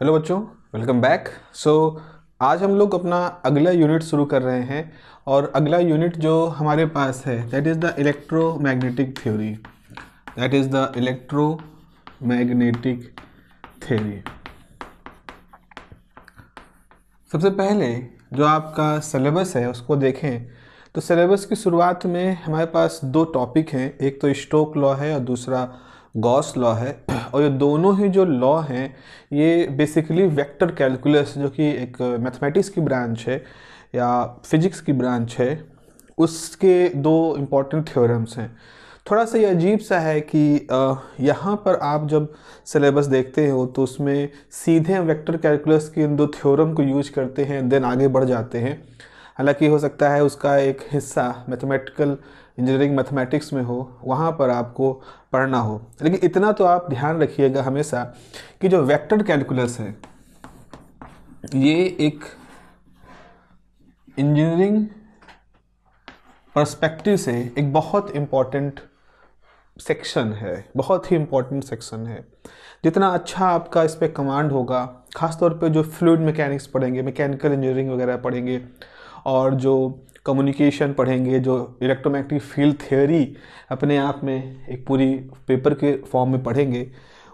Hello बच्चों welcome back so आज हम लोग अपना अगला यूनिट शुरू कर रहे हैं और अगला यूनिट जो हमारे पास है that is the electromagnetic theory that is the electromagnetic theory सबसे पहले जो आपका सिलेबस है उसको देखें तो सिलेबस की शुरुआत में हमारे पास दो टॉपिक हैं एक तो स्टोक लॉ है और दूसरा गॉस लॉ है और ये दोनों ही जो लॉ हैं ये बेसिकली वेक्टर कैलकुलस जो कि एक मैथमेटिक्स की ब्रांच है या फिजिक्स की ब्रांच है उसके दो इम्पॉर्टेंट थ्योरम्स हैं थोड़ा सा ये अजीब सा है कि यहाँ पर आप जब सिलेबस देखते हो तो उसमें सीधे वेक्टर कैलकुलस के इन दो थ्योरम को यूज करते हैं देन आगे बढ़ जाते हैं हालांकि हो सकता है उसका एक हिस्सा मैथमेटिकल इंजीनियरिंग मैथमेटिक्स में हो वहाँ पर आपको पढ़ना हो लेकिन इतना तो आप ध्यान रखिएगा हमेशा कि जो वेक्टर कैलकुलस है ये एक इंजीनियरिंग पर्सपेक्टिव से एक बहुत इम्पॉर्टेंट सेक्शन है बहुत ही इम्पॉर्टेंट सेक्शन है जितना अच्छा आपका इस पर कमांड होगा खासतौर पे जो फ्लूड मैकेनिक्स पढ़ेंगे मैकेनिकल इंजीनियरिंग वगैरह पढ़ेंगे और जो कम्युनिकेशन पढ़ेंगे जो इलेक्ट्रोमैग्नेटिक फील्ड थ्योरी अपने आप में एक पूरी पेपर के फॉर्म में पढ़ेंगे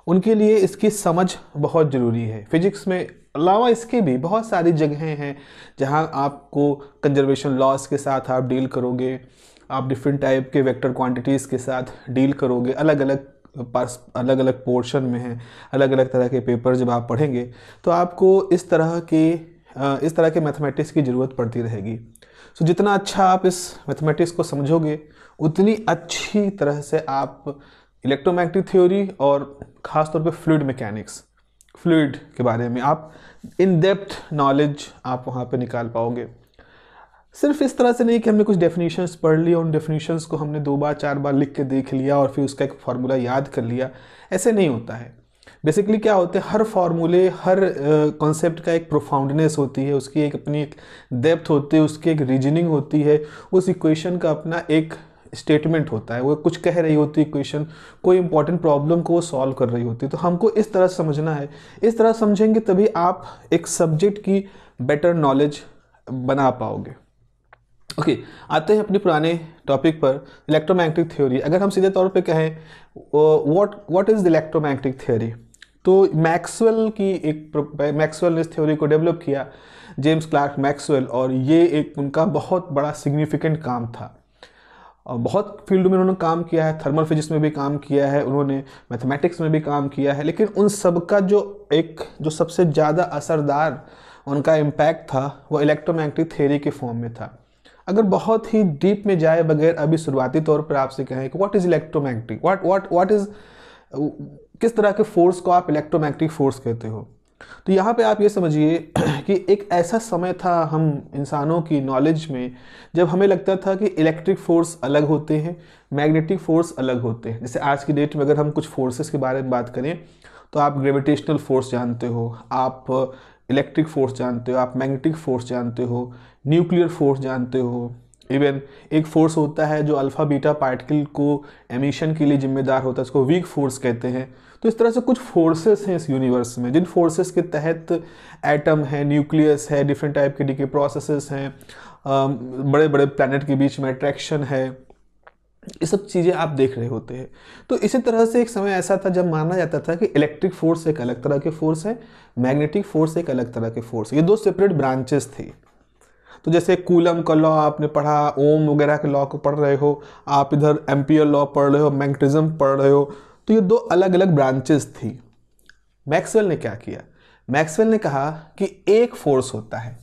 उनके लिए इसकी समझ बहुत ज़रूरी है फिजिक्स में अलावा इसके भी बहुत सारी जगहें हैं जहाँ आपको कंजर्वेशन लॉस के साथ आप डील करोगे आप डिफरेंट टाइप के वेक्टर क्वांटिटीज़ के साथ डील करोगे अलग अलग पास अलग अलग पोर्शन में हैं अलग अलग तरह के पेपर जब आप पढ़ेंगे तो आपको इस तरह के इस तरह के मैथमेटिक्स की ज़रूरत पड़ती रहेगी सो जितना अच्छा आप इस मैथमेटिक्स को समझोगे उतनी अच्छी तरह से आप इलेक्ट्रोमैग्नेटिक थ्योरी और ख़ासतौर पे फ्लूड मैकेनिक्स फ्लूड के बारे में आप इन डेप्थ नॉलेज आप वहाँ पे निकाल पाओगे सिर्फ इस तरह से नहीं कि हमने कुछ डेफिनेशंस पढ़ लिया उन डेफिनेशंस को हमने दो बार चार बार लिख के देख लिया और फिर उसका एक फार्मूला याद कर लिया ऐसे नहीं होता है बेसिकली क्या होते हैं हर फार्मूले हर कॉन्सेप्ट का एक प्रोफाउंडनेस होती है उसकी एक अपनी एक डेप्थ होती है उसकी एक रीजनिंग होती है उस इक्वेशन का अपना एक स्टेटमेंट होता है वो कुछ कह रही होती है क्वेश्चन कोई इंपॉर्टेंट प्रॉब्लम को वो सॉल्व कर रही होती है तो हमको इस तरह समझना है इस तरह समझेंगे तभी आप एक सब्जेक्ट की बेटर नॉलेज बना पाओगे ओके okay, आते हैं अपने पुराने टॉपिक पर इलेक्ट्रोमैग्नेटिक थ्योरी अगर हम सीधे तौर पे कहें what what is the electromagnetic theory तो मैक्सवेल की एक मैक्सवेल ने इस थ्योरी को डेवलप किया जेम्स क्लार्क मैक्सवेल और ये एक उनका बहुत बड़ा सिग्निफिकेंट काम था बहुत फील्ड में उन्होंने काम किया है थर्मल फिजिक्स में भी काम किया है उन्होंने मैथमेटिक्स में भी काम किया है लेकिन उन सब का जो एक जो सबसे ज़्यादा असरदार उनका इम्पैक्ट था वो इलेक्ट्रोमैग्नेटिक थ्योरी के फॉर्म में था अगर बहुत ही डीप में जाए बगैर अभी शुरुआती तौर पर आपसे कहें कि what is electromagnetic what what what is किस तरह के फोर्स को आप इलेक्ट्रोमैग्नेटिक फोर्स कहते हो तो यहाँ पे आप ये समझिए कि एक ऐसा समय था हम इंसानों की नॉलेज में जब हमें लगता था कि इलेक्ट्रिक फोर्स अलग होते हैं मैग्नेटिक फोर्स अलग होते हैं जैसे आज की डेट में अगर हम कुछ फोर्सेस के बारे में बात करें तो आप ग्रेविटेशनल फोर्स जानते हो आप इलेक्ट्रिक फोर्स जानते हो आप मैग्नेटिक फोर्स जानते हो न्यूक्लियर फोर्स जानते हो इवन एक फोर्स होता है जो अल्फ़ा बीटा पार्टिकल को एमिशन के लिए जिम्मेदार होता है उसको वीक फोर्स कहते हैं तो इस तरह से कुछ फोर्सेस हैं इस यूनिवर्स में जिन फोर्सेस के तहत एटम है न्यूक्लियस है डिफरेंट टाइप के डीके प्रोसेसेस हैं बड़े बड़े प्लानट के बीच में अट्रैक्शन है ये सब चीज़ें आप देख रहे होते हैं तो इसी तरह से एक समय ऐसा था जब माना जाता था कि इलेक्ट्रिक फोर्स एक अलग तरह के फोर्स है मैग्नेटिक फोर्स एक अलग तरह के फोर्स ये दो सेपरेट ब्रांचेस थे तो जैसे कूलम का लॉ आपने पढ़ा ओम वगैरह के लॉ को पढ़ रहे हो आप इधर एम्पियर लॉ पढ़ रहे हो मैग्नेटिज्म पढ़ रहे हो तो ये दो अलग अलग ब्रांचेस थी मैक्सवेल ने क्या किया मैक्सवेल ने कहा कि एक फोर्स होता है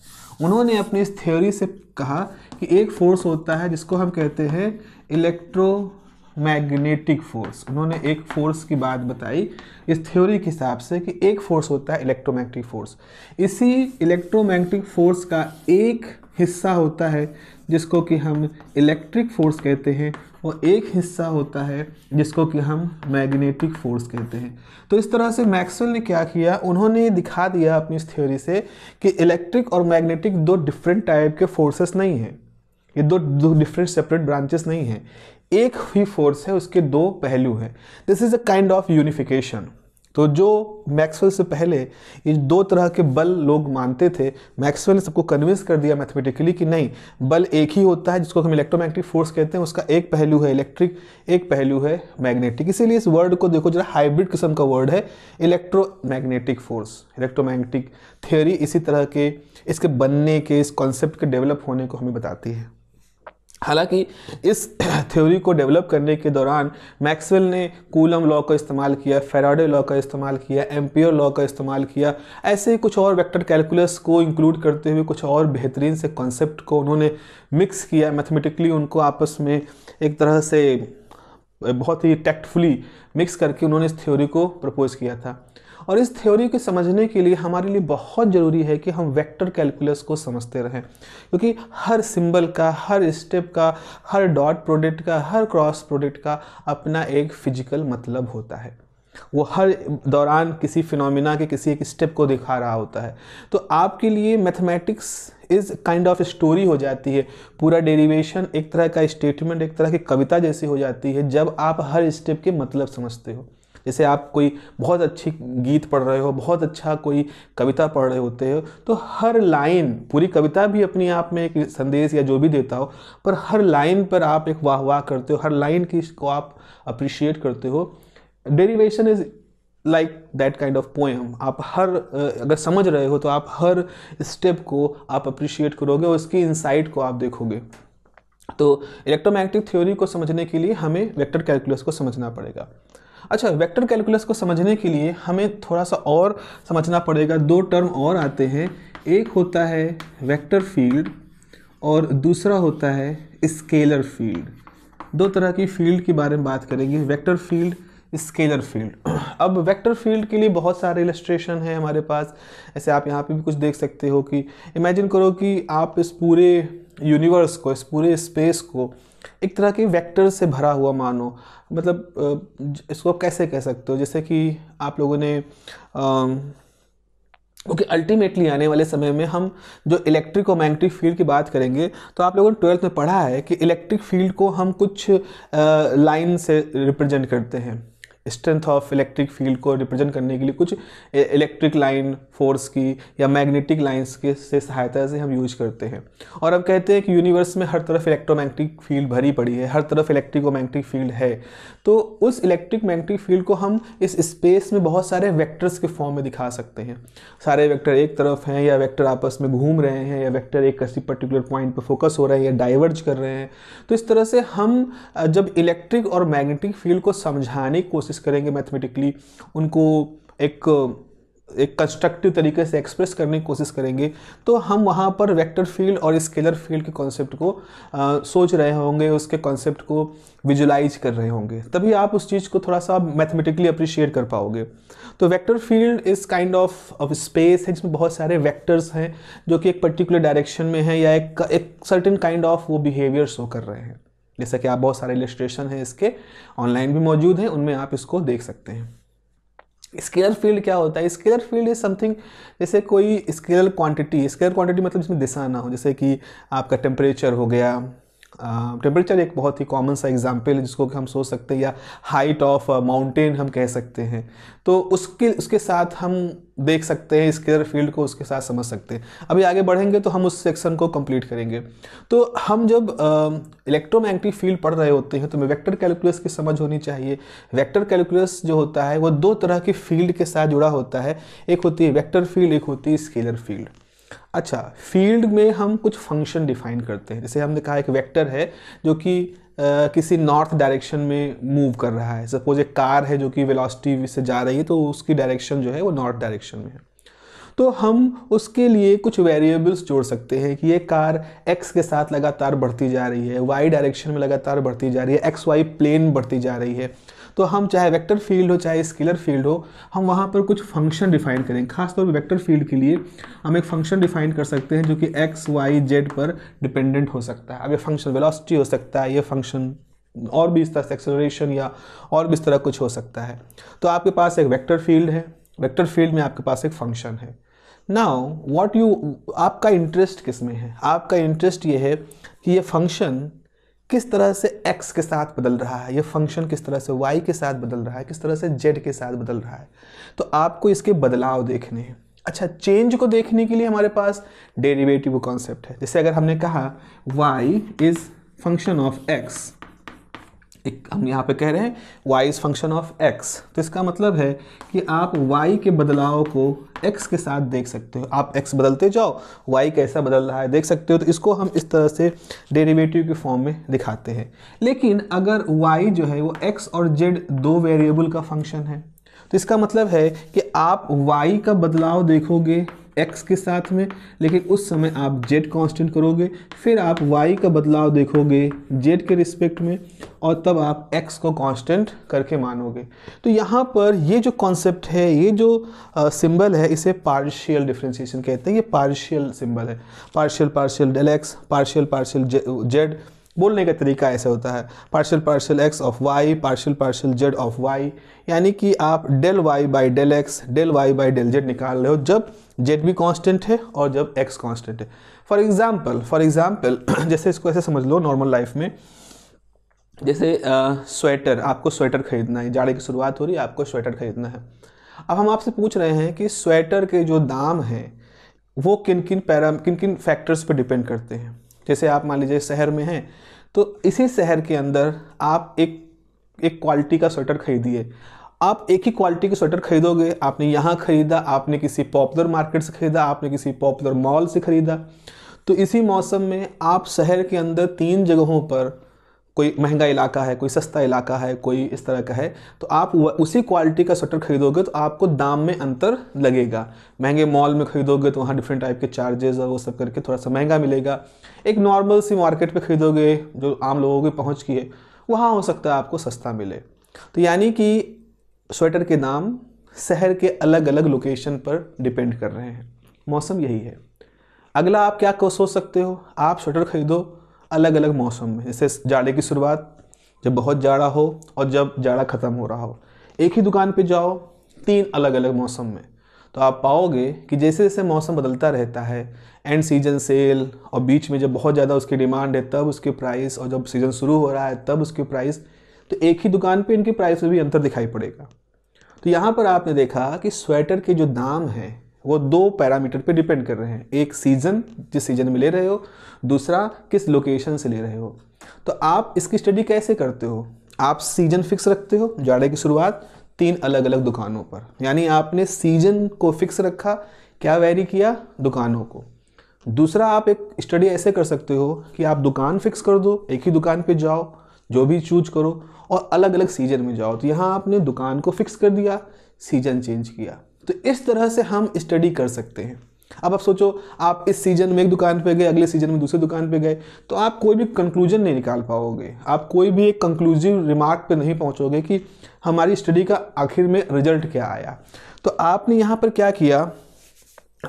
उन्होंने अपनी इस थ्योरी से कहा कि एक फोर्स होता है जिसको हम कहते हैं इलेक्ट्रोमैग्नेटिक फोर्स उन्होंने एक फोर्स की बात बताई इस थ्योरी के हिसाब से कि एक फोर्स होता है इलेक्ट्रोमैग्नेटिक फोर्स इसी इलेक्ट्रोमैग्नेटिक फोर्स का एक हिस्सा होता है जिसको कि हम इलेक्ट्रिक फोर्स कहते हैं और एक हिस्सा होता है जिसको कि हम मैग्नेटिक फोर्स कहते हैं तो इस तरह से मैक्सवेल ने क्या किया उन्होंने दिखा दिया अपनी इस थ्योरी से कि इलेक्ट्रिक और मैग्नेटिक दो डिफरेंट टाइप के फोर्सेस नहीं हैं ये दो दो डिफरेंट सेपरेट ब्रांचेस नहीं हैं एक ही फोर्स है उसके दो पहलू हैं this is a kind of unification तो जो मैक्सवेल से पहले इन दो तरह के बल लोग मानते थे मैक्सवेल ने सबको कन्विंस कर दिया मैथमेटिकली कि नहीं बल एक ही होता है जिसको हम इलेक्ट्रोमैग्नेटिक फोर्स कहते हैं उसका एक पहलू है इलेक्ट्रिक एक पहलू है मैग्नेटिक इसीलिए इस वर्ड को देखो जरा हाइब्रिड किस्म का वर्ड है इलेक्ट्रो फोर्स इलेक्ट्रोमैग्नेटिक थियोरी इसी तरह के इसके बनने के इस कॉन्सेप्ट के डेवलप होने को हमें बताती है हालांकि इस थ्योरी को डेवलप करने के दौरान मैक्सवेल ने कूलम लॉ का इस्तेमाल किया फेराडे लॉ का इस्तेमाल किया एम्पियर लॉ का इस्तेमाल किया ऐसे ही कुछ और वेक्टर कैलकुलस को इंक्लूड करते हुए कुछ और बेहतरीन से कॉन्सेप्ट को उन्होंने मिक्स किया मैथमेटिकली उनको आपस में एक तरह से बहुत ही टैक्टफुली मिक्स करके उन्होंने इस थ्योरी को प्रपोज किया था और इस थ्योरी को समझने के लिए हमारे लिए बहुत ज़रूरी है कि हम वेक्टर कैलकुलस को समझते रहें क्योंकि हर सिंबल का हर स्टेप का हर डॉट प्रोडक्ट का हर क्रॉस प्रोडक्ट का अपना एक फिजिकल मतलब होता है वो हर दौरान किसी फिनोमिना के किसी एक स्टेप को दिखा रहा होता है तो आपके लिए mathematics is kind of story हो जाती है पूरा डेरिवेशन एक तरह का स्टेटमेंट एक तरह की कविता जैसी हो जाती है जब आप हर स्टेप के मतलब समझते हो जैसे आप कोई बहुत अच्छी गीत पढ़ रहे हो बहुत अच्छा कोई कविता पढ़ रहे होते हो तो हर लाइन पूरी कविता भी अपने आप में एक संदेश या जो भी देता हो पर हर लाइन पर आप एक वाह वाह करते हो हर लाइन की को आप अप्रिशिएट करते हो derivation is like that kind of poem आप हर अगर समझ रहे हो तो आप हर स्टेप को आप अप्रिशिएट करोगे और उसकी इंसाइट को आप देखोगे तो इलेक्ट्रोमैग्नेटिक थ्योरी को समझने के लिए हमें वेक्टर कैलकुलस को समझना पड़ेगा अच्छा वेक्टर कैलकुलस को समझने के लिए हमें थोड़ा सा और समझना पड़ेगा दो टर्म और आते हैं एक होता है वेक्टर फील्ड और दूसरा होता है स्केलर फील्ड दो तरह की फील्ड के बारे में बात करेंगे वेक्टर फील्ड स्केलर फील्ड अब वेक्टर फील्ड के लिए बहुत सारे इलस्ट्रेशन हैं हमारे पास ऐसे आप यहाँ पे भी कुछ देख सकते हो कि इमेजिन करो कि आप इस पूरे यूनिवर्स को इस पूरे स्पेस को एक तरह के वेक्टर से भरा हुआ मानो मतलब इसको आप कैसे कह सकते हो जैसे कि आप लोगों ने ओके okay, अल्टीमेटली आने वाले समय में हम जो इलेक्ट्रिक और मैग्नेटिक फील्ड की बात करेंगे तो आप लोगों ने ट्वेल्थ में पढ़ा है कि इलेक्ट्रिक फील्ड को हम कुछ लाइन से रिप्रेजेंट करते हैं स्ट्रेंथ ऑफ इलेक्ट्रिक फील्ड को रिप्रेजेंट करने के लिए कुछ इलेक्ट्रिक लाइन फोर्स की या मैग्नेटिक लाइन्स के से सहायता से हम यूज करते हैं और हम कहते हैं कि यूनिवर्स में हर तरफ इलेक्ट्रोमैग्नेटिक फील्ड भरी पड़ी है हर तरफ मैग्नेटिक फील्ड है तो उस इलेक्ट्रिक मैग्नेटिक फील्ड को हम इस स्पेस में बहुत सारे वैक्टर्स के फॉर्म में दिखा सकते हैं सारे वैक्टर एक तरफ हैं या वैक्टर आपस में घूम रहे हैं या वैक्टर एक किसी पर्टिकुलर पॉइंट पर फोकस हो रहे हैं या डाइवर्ज कर रहे हैं तो इस तरह से हम जब इलेक्ट्रिक और मैग्नेटिक फील्ड को समझाने की कोशिश एक्सप्रेस करेंगे मैथमेटिकली उनको एक एक कंस्ट्रक्टिव तरीके से एक्सप्रेस करने की कोशिश करेंगे तो हम वहाँ पर वेक्टर फील्ड और स्केलर फील्ड के कॉन्सेप्ट को आ, सोच रहे होंगे उसके कॉन्सेप्ट को विजुलाइज कर रहे होंगे तभी आप उस चीज़ को थोड़ा सा मैथमेटिकली अप्रिशिएट कर पाओगे तो वेक्टर फील्ड इस काइंड ऑफ ऑफ स्पेस है जिसमें बहुत सारे वैक्टर्स हैं जो कि एक पर्टिकुलर डायरेक्शन में है या एक सर्टन काइंड ऑफ वो बिहेवियर शो कर रहे हैं जैसा कि आप बहुत सारे इलेस्ट्रेशन हैं इसके ऑनलाइन भी मौजूद हैं उनमें आप इसको देख सकते हैं स्केलर फील्ड क्या होता है स्केलर फील्ड इज समथिंग जैसे कोई स्केलर क्वांटिटी स्केलर क्वांटिटी मतलब जिसमें दिशा ना हो जैसे कि आपका टेम्परेचर हो गया टेम्परेचर एक बहुत ही कॉमन सा एग्जाम्पल है जिसको कि हम सोच सकते हैं या हाइट ऑफ माउंटेन हम कह सकते हैं तो उसके उसके साथ हम देख सकते हैं स्केलर फील्ड को उसके साथ समझ सकते हैं अभी आगे बढ़ेंगे तो हम उस सेक्शन को कंप्लीट करेंगे तो हम जब इलेक्ट्रोमैग्नेटिक फील्ड पढ़ रहे होते हैं तो हमें वैक्टर कैलकुलस की समझ होनी चाहिए वैक्टर कैलकुलस जो होता है वो दो तरह की फील्ड के साथ जुड़ा होता है एक होती है वैक्टर फील्ड एक होती है स्केलर फील्ड अच्छा फील्ड में हम कुछ फंक्शन डिफाइन करते हैं जैसे हमने कहा एक वेक्टर है जो कि Uh, किसी नॉर्थ डायरेक्शन में मूव कर रहा है सपोज एक कार है जो कि वेलोसिटी से जा रही है तो उसकी डायरेक्शन जो है वो नॉर्थ डायरेक्शन में है तो हम उसके लिए कुछ वेरिएबल्स जोड़ सकते हैं कि ये कार एक्स के साथ लगातार बढ़ती जा रही है वाई डायरेक्शन में लगातार बढ़ती जा रही है एक्स वाई प्लेन बढ़ती जा रही है तो हम चाहे वेक्टर फील्ड हो चाहे स्केलर फील्ड हो हम वहाँ पर कुछ फंक्शन डिफाइन करें खासतौर पर वेक्टर फील्ड के लिए हम एक फंक्शन डिफाइन कर सकते हैं जो कि एक्स वाई जेड पर डिपेंडेंट हो सकता है अब ये फंक्शन वेलोसिटी हो सकता है ये फंक्शन और भी इस तरह से एक्सेलरेशन या और भी इस तरह कुछ हो सकता है तो आपके पास एक वेक्टर फील्ड है वेक्टर फील्ड में आपके पास एक फंक्शन है नाउ व्हाट यू आपका इंटरेस्ट किस में है आपका इंटरेस्ट ये है कि ये फंक्शन किस तरह से x के साथ बदल रहा है ये फंक्शन किस तरह से y के साथ बदल रहा है किस तरह से z के साथ बदल रहा है तो आपको इसके बदलाव देखने हैं अच्छा चेंज को देखने के लिए हमारे पास डेरिवेटिव कॉन्सेप्ट है जैसे अगर हमने कहा y is function of x एक हम यहाँ पे कह रहे हैं Y is function of X तो इसका मतलब है कि आप वाई के बदलाव को एक्स के साथ देख सकते हो आप एक्स बदलते जाओ वाई कैसा बदल रहा है देख सकते हो तो इसको हम इस तरह से डेरिवेटिव के फॉर्म में दिखाते हैं लेकिन अगर वाई जो है वो एक्स और जेड दो वेरिएबल का फंक्शन है तो इसका मतलब है कि आप वाई का बदलाव देखोगे एक्स के साथ में लेकिन उस समय आप जेड कांस्टेंट करोगे फिर आप वाई का बदलाव देखोगे जेड के रिस्पेक्ट में और तब आप एक्स को कांस्टेंट करके मानोगे तो यहाँ पर ये जो कॉन्सेप्ट है ये जो सिंबल है इसे पार्शियल डिफ्रेंशिएशन कहते हैं ये पार्शियल सिंबल है partial partial del X partial partial Z बोलने का तरीका ऐसा होता है partial partial X of Y partial partial Z of Y यानी कि आप del Y by del X del Y by del Z निकाल रहे हो जब जेड भी कांस्टेंट है और जब एक्स कांस्टेंट है फॉर एग्जांपल फॉर एग्जांपल जैसे इसको ऐसे समझ लो नॉर्मल लाइफ में जैसे स्वेटर आपको स्वेटर खरीदना है जाड़े की शुरुआत हो रही है आपको स्वेटर खरीदना है अब हम आपसे पूछ रहे हैं कि स्वेटर के जो दाम हैं वो किन किन पैरा किन किन फैक्टर्स पर डिपेंड करते हैं जैसे आप मान लीजिए शहर में हैं तो इसी शहर के अंदर आप एक एक क्वालिटी का स्वेटर खरीदिए आप एक ही क्वालिटी के स्वेटर खरीदोगे आपने यहाँ ख़रीदा आपने किसी पॉपुलर मार्केट से ख़रीदा आपने किसी पॉपुलर मॉल से ख़रीदा तो इसी मौसम में आप शहर के अंदर तीन जगहों पर कोई महंगा इलाका है कोई सस्ता इलाका है कोई इस तरह का है तो आप उसी क्वालिटी का स्वेटर खरीदोगे तो आपको दाम में अंतर लगेगा महंगे मॉल में खरीदोगे तो वहाँ डिफरेंट टाइप के चार्जेस और वो सब करके थोड़ा सा महंगा मिलेगा एक नॉर्मल सी मार्केट में खरीदोगे जो आम लोगों की पहुँच की है वहाँ हो सकता है आपको सस्ता मिले तो यानी कि स्वेटर के दाम शहर के अलग अलग लोकेशन पर डिपेंड कर रहे हैं मौसम यही है अगला आप क्या सोच सकते हो आप स्वेटर खरीदो अलग अलग मौसम में जैसे जाड़े की शुरुआत जब बहुत जाड़ा हो और जब जाड़ा ख़त्म हो रहा हो एक ही दुकान पे जाओ तीन अलग अलग मौसम में तो आप पाओगे कि जैसे जैसे मौसम बदलता रहता है एंड सीजन सेल और बीच में जब बहुत ज़्यादा उसकी डिमांड है तब उसके प्राइस और जब सीज़न शुरू हो रहा है तब उसके प्राइस तो एक ही दुकान पर इनके प्राइस में भी अंतर दिखाई पड़ेगा तो यहाँ पर आपने देखा कि स्वेटर के जो दाम हैं वो दो पैरामीटर पे डिपेंड कर रहे हैं एक सीजन जिस सीजन में ले रहे हो दूसरा किस लोकेशन से ले रहे हो तो आप इसकी स्टडी कैसे करते हो आप सीजन फिक्स रखते हो जाड़े की शुरुआत तीन अलग अलग दुकानों पर यानी आपने सीजन को फिक्स रखा क्या वेरी किया दुकानों को दूसरा आप एक स्टडी ऐसे कर सकते हो कि आप दुकान फिक्स कर दो एक ही दुकान पे जाओ जो भी चूज करो और अलग अलग सीजन में जाओ तो यहाँ आपने दुकान को फिक्स कर दिया सीजन चेंज किया तो इस तरह से हम स्टडी कर सकते हैं अब आप सोचो आप इस सीज़न में एक दुकान पे गए अगले सीज़न में दूसरे दुकान पे गए तो आप कोई भी कंक्लूजन नहीं निकाल पाओगे आप कोई भी एक कंक्लूसिव रिमार्क पे नहीं पहुंचोगे कि हमारी स्टडी का आखिर में रिजल्ट क्या आया तो आपने यहाँ पर क्या किया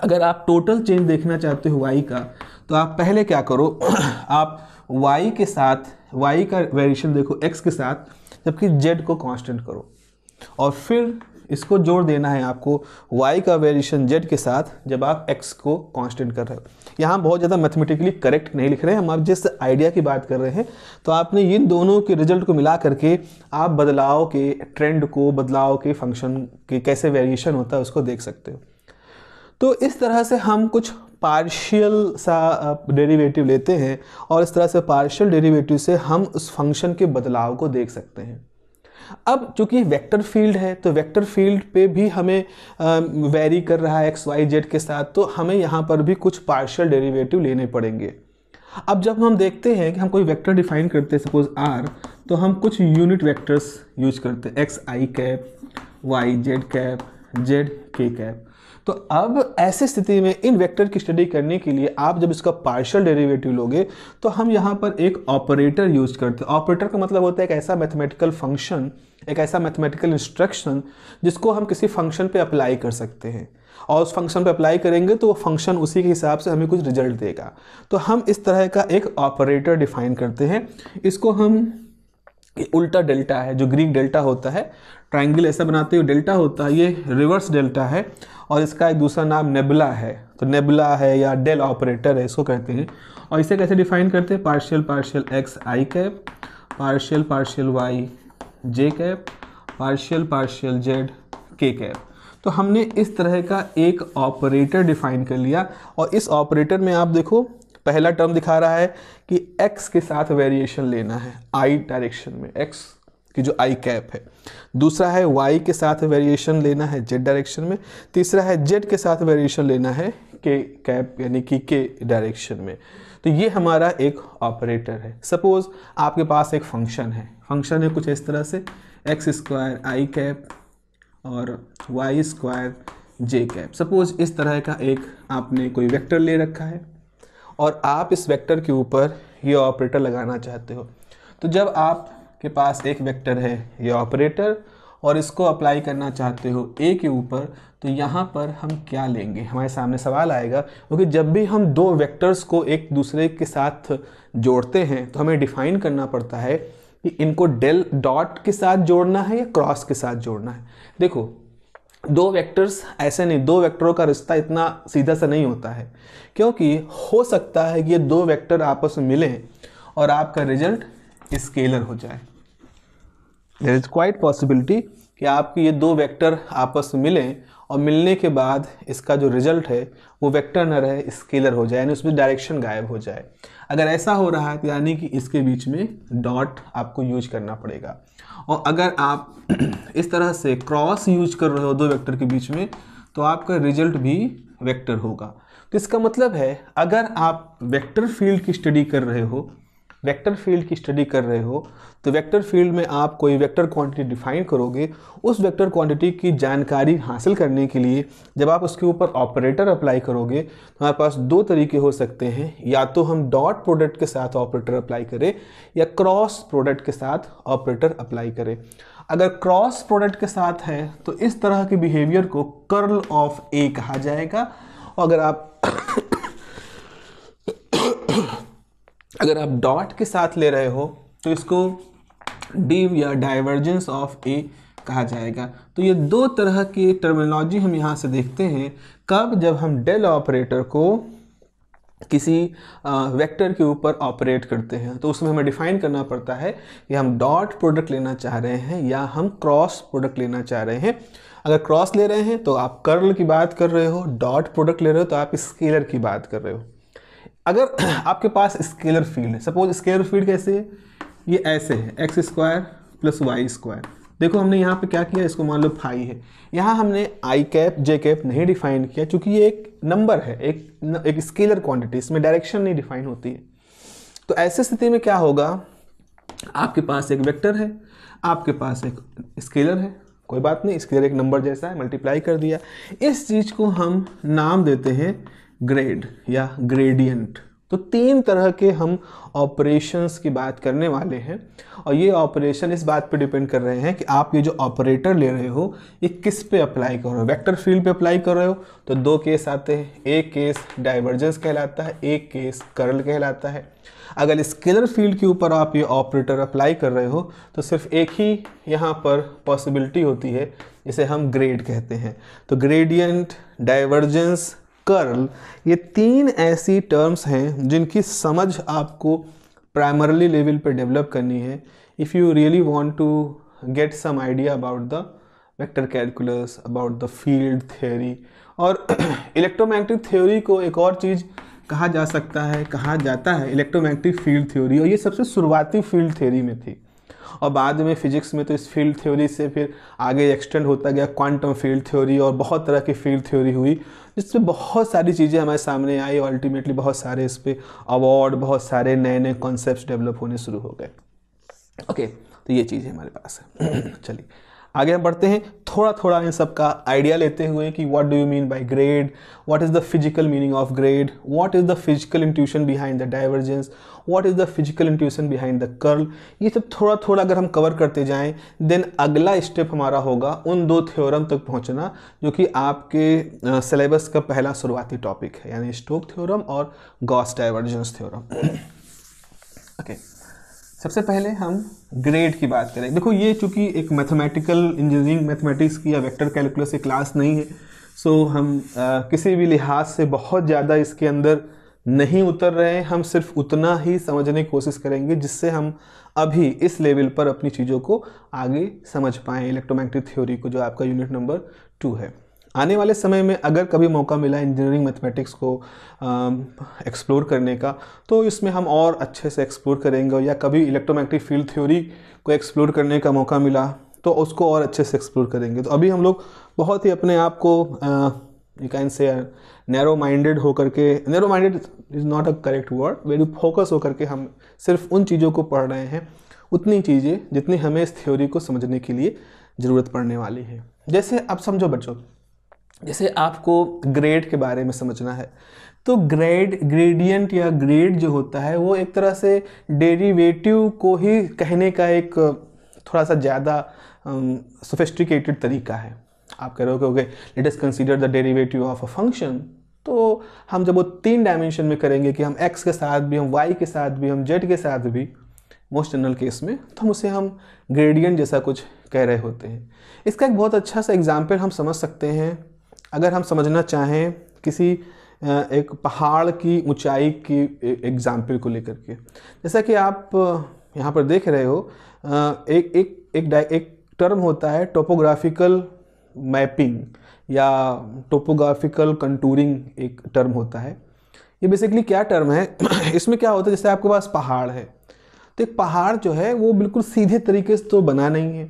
अगर आप टोटल चेंज देखना चाहते हो वाई का तो आप पहले क्या करो आप वाई के साथ वाई का वेरिएशन देखो एक्स के साथ जबकि जेड को कॉन्स्टेंट करो और फिर इसको जोड़ देना है आपको वाई का वेरिएशन जेड के साथ जब आप एक्स को कांस्टेंट कर रहे हो यहाँ बहुत ज़्यादा मैथमेटिकली करेक्ट नहीं लिख रहे हैं हम आप जिस आइडिया की बात कर रहे हैं तो आपने इन दोनों के रिजल्ट को मिला करके आप बदलाव के ट्रेंड को बदलाव के फंक्शन के कैसे वेरिएशन होता है उसको देख सकते हो तो इस तरह से हम कुछ पार्शियल सा डेरिवेटिव लेते हैं और इस तरह से पार्शियल डेरिवेटिव से हम उस फंक्शन के बदलाव को देख सकते हैं अब चूंकि वेक्टर फील्ड है तो वेक्टर फील्ड पे भी हमें वेरी कर रहा है एक्स वाई जेड के साथ तो हमें यहाँ पर भी कुछ पार्शियल डेरिवेटिव लेने पड़ेंगे अब जब हम देखते हैं कि हम कोई वेक्टर डिफाइन करते हैं सपोज आर तो हम कुछ यूनिट वेक्टर्स यूज करते हैं X I cap Y Z cap Z K cap तो अब ऐसे स्थिति में इन वेक्टर की स्टडी करने के लिए आप जब इसका पार्शियल डेरिवेटिव लोगे तो हम यहाँ पर एक ऑपरेटर यूज करते हैं ऑपरेटर का मतलब होता है एक ऐसा मैथमेटिकल फंक्शन एक ऐसा मैथमेटिकल इंस्ट्रक्शन जिसको हम किसी फंक्शन पे अप्लाई कर सकते हैं और उस फंक्शन पे अप्लाई करेंगे तो वो फंक्शन उसी के हिसाब से हमें कुछ रिजल्ट देगा तो हम इस तरह का एक ऑपरेटर डिफाइन करते हैं इसको हम उल्टा डेल्टा है जो ग्रीक डेल्टा होता है ट्राइंगल ऐसा बनाते हुए डेल्टा होता है ये रिवर्स डेल्टा है और इसका एक दूसरा नाम नेबला है तो नेबला है या डेल ऑपरेटर है इसको कहते हैं और इसे कैसे डिफाइन करते हैं partial partial X I cap partial partial Y J cap partial partial Z K cap तो हमने इस तरह का एक ऑपरेटर डिफाइन कर लिया और इस ऑपरेटर में आप देखो पहला टर्म दिखा रहा है कि x के साथ वेरिएशन लेना है i डायरेक्शन में x कि जो आई कैप है दूसरा है वाई के साथ वेरिएशन लेना है जेड डायरेक्शन में तीसरा है जेड के साथ वेरिएशन लेना है के कैप यानी कि के डायरेक्शन में तो ये हमारा एक ऑपरेटर है सपोज़ आपके पास एक फंक्शन है फंक्शन है कुछ इस तरह से एक्स स्क्वायर आई कैप और Y square J cap suppose इस तरह का एक आपने कोई वेक्टर ले रखा है और आप इस वेक्टर के ऊपर ये ऑपरेटर लगाना चाहते हो तो जब आप के पास एक वेक्टर है ये ऑपरेटर और इसको अप्लाई करना चाहते हो ए के ऊपर तो यहाँ पर हम क्या लेंगे हमारे सामने सवाल आएगा क्योंकि जब भी हम दो वेक्टर्स को एक दूसरे के साथ जोड़ते हैं तो हमें डिफाइन करना पड़ता है कि इनको डेल डॉट के साथ जोड़ना है या क्रॉस के साथ जोड़ना है देखो दो वेक्टर्स ऐसे नहीं दो वेक्टरों का रिश्ता इतना सीधा सा नहीं होता है क्योंकि हो सकता है कि ये दो वेक्टर आपस में मिलें और आपका रिजल्ट स्केलर हो जाए देर इज़ क्वाइट पॉसिबिलिटी कि आपके ये दो वेक्टर आपस में मिलें और मिलने के बाद इसका जो रिजल्ट है वो वेक्टर न रहे स्केलर हो जाए यानी उसमें डायरेक्शन गायब हो जाए अगर ऐसा हो रहा है तो यानी कि इसके बीच में डॉट आपको यूज करना पड़ेगा और अगर आप इस तरह से क्रॉस यूज कर रहे हो दो वेक्टर के बीच में तो आपका रिजल्ट भी वेक्टर होगा तो इसका मतलब है अगर आप वेक्टर फील्ड की स्टडी कर रहे हो वेक्टर फील्ड की स्टडी कर रहे हो तो वेक्टर फील्ड में आप कोई वेक्टर क्वांटिटी डिफाइन करोगे उस वेक्टर क्वांटिटी की जानकारी हासिल करने के लिए जब आप उसके ऊपर ऑपरेटर अप्लाई करोगे तो हमारे पास दो तरीके हो सकते हैं या तो हम डॉट प्रोडक्ट के साथ ऑपरेटर अप्लाई करें या क्रॉस प्रोडक्ट के साथ ऑपरेटर अप्लाई करें अगर क्रॉस प्रोडक्ट के साथ है तो इस तरह के बिहेवियर को कर्ल ऑफ ए कहा जाएगा और अगर आप अगर आप डॉट के साथ ले रहे हो तो इसको डिव या डाइवर्जेंस ऑफ ए कहा जाएगा तो ये दो तरह की टर्मिनोलॉजी हम यहाँ से देखते हैं कब जब हम डेल ऑपरेटर को किसी वेक्टर के ऊपर ऑपरेट करते हैं तो उसमें हमें डिफाइन करना पड़ता है कि हम डॉट प्रोडक्ट लेना चाह रहे हैं या हम क्रॉस प्रोडक्ट लेना चाह रहे हैं अगर क्रॉस ले रहे हैं तो आप कर्ल की बात कर रहे हो डॉट प्रोडक्ट ले रहे हो तो आप स्केलर की बात कर रहे हो अगर आपके पास स्केलर फील्ड है सपोज स्केलर फील्ड कैसे है ये ऐसे है X square plus Y square देखो हमने यहाँ पे क्या किया इसको मान लो फाई है यहाँ हमने आई कैप जे कैप नहीं डिफाइन किया चूंकि ये एक नंबर है एक न, एक स्केलर क्वांटिटी इसमें डायरेक्शन नहीं डिफाइन होती है तो ऐसे स्थिति में क्या होगा आपके पास एक वेक्टर है आपके पास एक स्केलर है कोई बात नहीं स्केलर एक नंबर जैसा है मल्टीप्लाई कर दिया इस चीज़ को हम नाम देते हैं ग्रेड या ग्रेडियंट तो तीन तरह के हम ऑपरेशंस की बात करने वाले हैं और ये ऑपरेशन इस बात पे डिपेंड कर रहे हैं कि आप ये जो ऑपरेटर ले रहे हो ये किस पे अप्लाई कर रहे हो वेक्टर फील्ड पे अप्लाई कर रहे हो तो दो केस आते हैं एक केस डाइवर्जेंस कहलाता है एक केस कर्ल कहलाता है अगर स्केलर फील्ड के ऊपर आप ये ऑपरेटर अप्लाई कर रहे हो तो सिर्फ एक ही यहाँ पर पॉसिबिलिटी होती है इसे हम ग्रेड कहते हैं तो ग्रेडियंट डाइवर्जेंस कर्ल ये तीन ऐसी टर्म्स हैं जिनकी समझ आपको प्राइमरली लेवल पर डेवलप करनी है if you really want to get some idea about the vector calculus about the field theory और इलेक्ट्रोमैग्नेटिक थ्योरी को एक और चीज़ कहा जा सकता है कहा जाता है इलेक्ट्रोमैग्नेटिक फील्ड थ्योरी और ये सबसे शुरुआती फील्ड थ्योरी में थी और बाद में फिजिक्स में तो इस फील्ड थ्योरी से फिर आगे एक्सटेंड होता गया क्वांटम फील्ड थ्योरी और बहुत तरह की फील्ड थ्योरी हुई इसमें बहुत सारी चीज़ें हमारे सामने आई अल्टीमेटली बहुत सारे इस पर अवार्ड बहुत सारे नए नए कॉन्सेप्ट डेवलप होने शुरू हो गए ओके okay, तो ये चीज़ें हमारे पास है चलिए आगे हम बढ़ते हैं थोड़ा थोड़ा इन सब का आइडिया लेते हुए कि what do you mean by grad what is the physical meaning of grad what is the physical intuition behind the divergence what is the physical intuition behind the curl ये सब थोड़ा थोड़ा अगर हम कवर करते जाएं देन अगला step हमारा होगा उन दो थ्योरम तक पहुँचना जो कि आपके सिलेबस का पहला शुरुआती टॉपिक है यानी स्टोक थ्योरम और Gauss divergence theorem okay okay. सबसे पहले हम ग्रेड की बात करें देखो ये चूंकि एक मैथमेटिकल इंजीनियरिंग मैथमेटिक्स की या वेक्टर कैलकुलस की क्लास नहीं है सो हम आ, किसी भी लिहाज से बहुत ज़्यादा इसके अंदर नहीं उतर रहे हैं हम सिर्फ उतना ही समझने की कोशिश करेंगे जिससे हम अभी इस लेवल पर अपनी चीज़ों को आगे समझ पाएँ इलेक्ट्रोमैग्नेटिक थ्योरी को जो आपका यूनिट नंबर टू है आने वाले समय में अगर कभी मौका मिला इंजीनियरिंग मैथमेटिक्स को एक्सप्लोर करने का तो इसमें हम और अच्छे से एक्सप्लोर करेंगे या कभी इलेक्ट्रोमैग्नेटिक फील्ड थ्योरी को एक्सप्लोर करने का मौका मिला तो उसको और अच्छे से एक्सप्लोर करेंगे तो अभी हम लोग बहुत ही अपने आप को you can say narrow minded होकर के narrow minded is not a correct word very focus होकर के हम सिर्फ उन चीज़ों को पढ़ रहे हैं उतनी चीज़ें जितनी हमें इस थ्योरी को समझने के लिए ज़रूरत पड़ने वाली है जैसे अब समझो बच्चों जैसे आपको ग्रेड के बारे में समझना है तो ग्रेड ग्रेडियंट या ग्रेड जो होता है वो एक तरह से डेरिवेटिव को ही कहने का एक थोड़ा सा ज़्यादा सोफिस्टिकेटेड तरीका है आप कह रहे हो कि okay let us consider the derivative of a function तो हम जब वो तीन डायमेंशन में करेंगे कि हम एक्स के साथ भी हम वाई के साथ भी हम जेड के साथ भी मोस्ट जनरल केस में तो हम उसे हम ग्रेडियंट जैसा कुछ कह रहे होते हैं इसका एक बहुत अच्छा सा एग्जाम्पल हम समझ सकते हैं अगर हम समझना चाहें किसी एक पहाड़ की ऊंचाई की एग्ज़ाम्पल को लेकर के जैसा कि आप यहाँ पर देख रहे हो एक एक एक एक टर्म होता है टोपोग्राफिकल मैपिंग या टोपोग्राफिकल कंटूरिंग एक टर्म होता है ये बेसिकली क्या टर्म है इसमें क्या होता है जैसे आपके पास पहाड़ है तो एक पहाड़ जो है वो बिल्कुल सीधे तरीके से तो बना नहीं है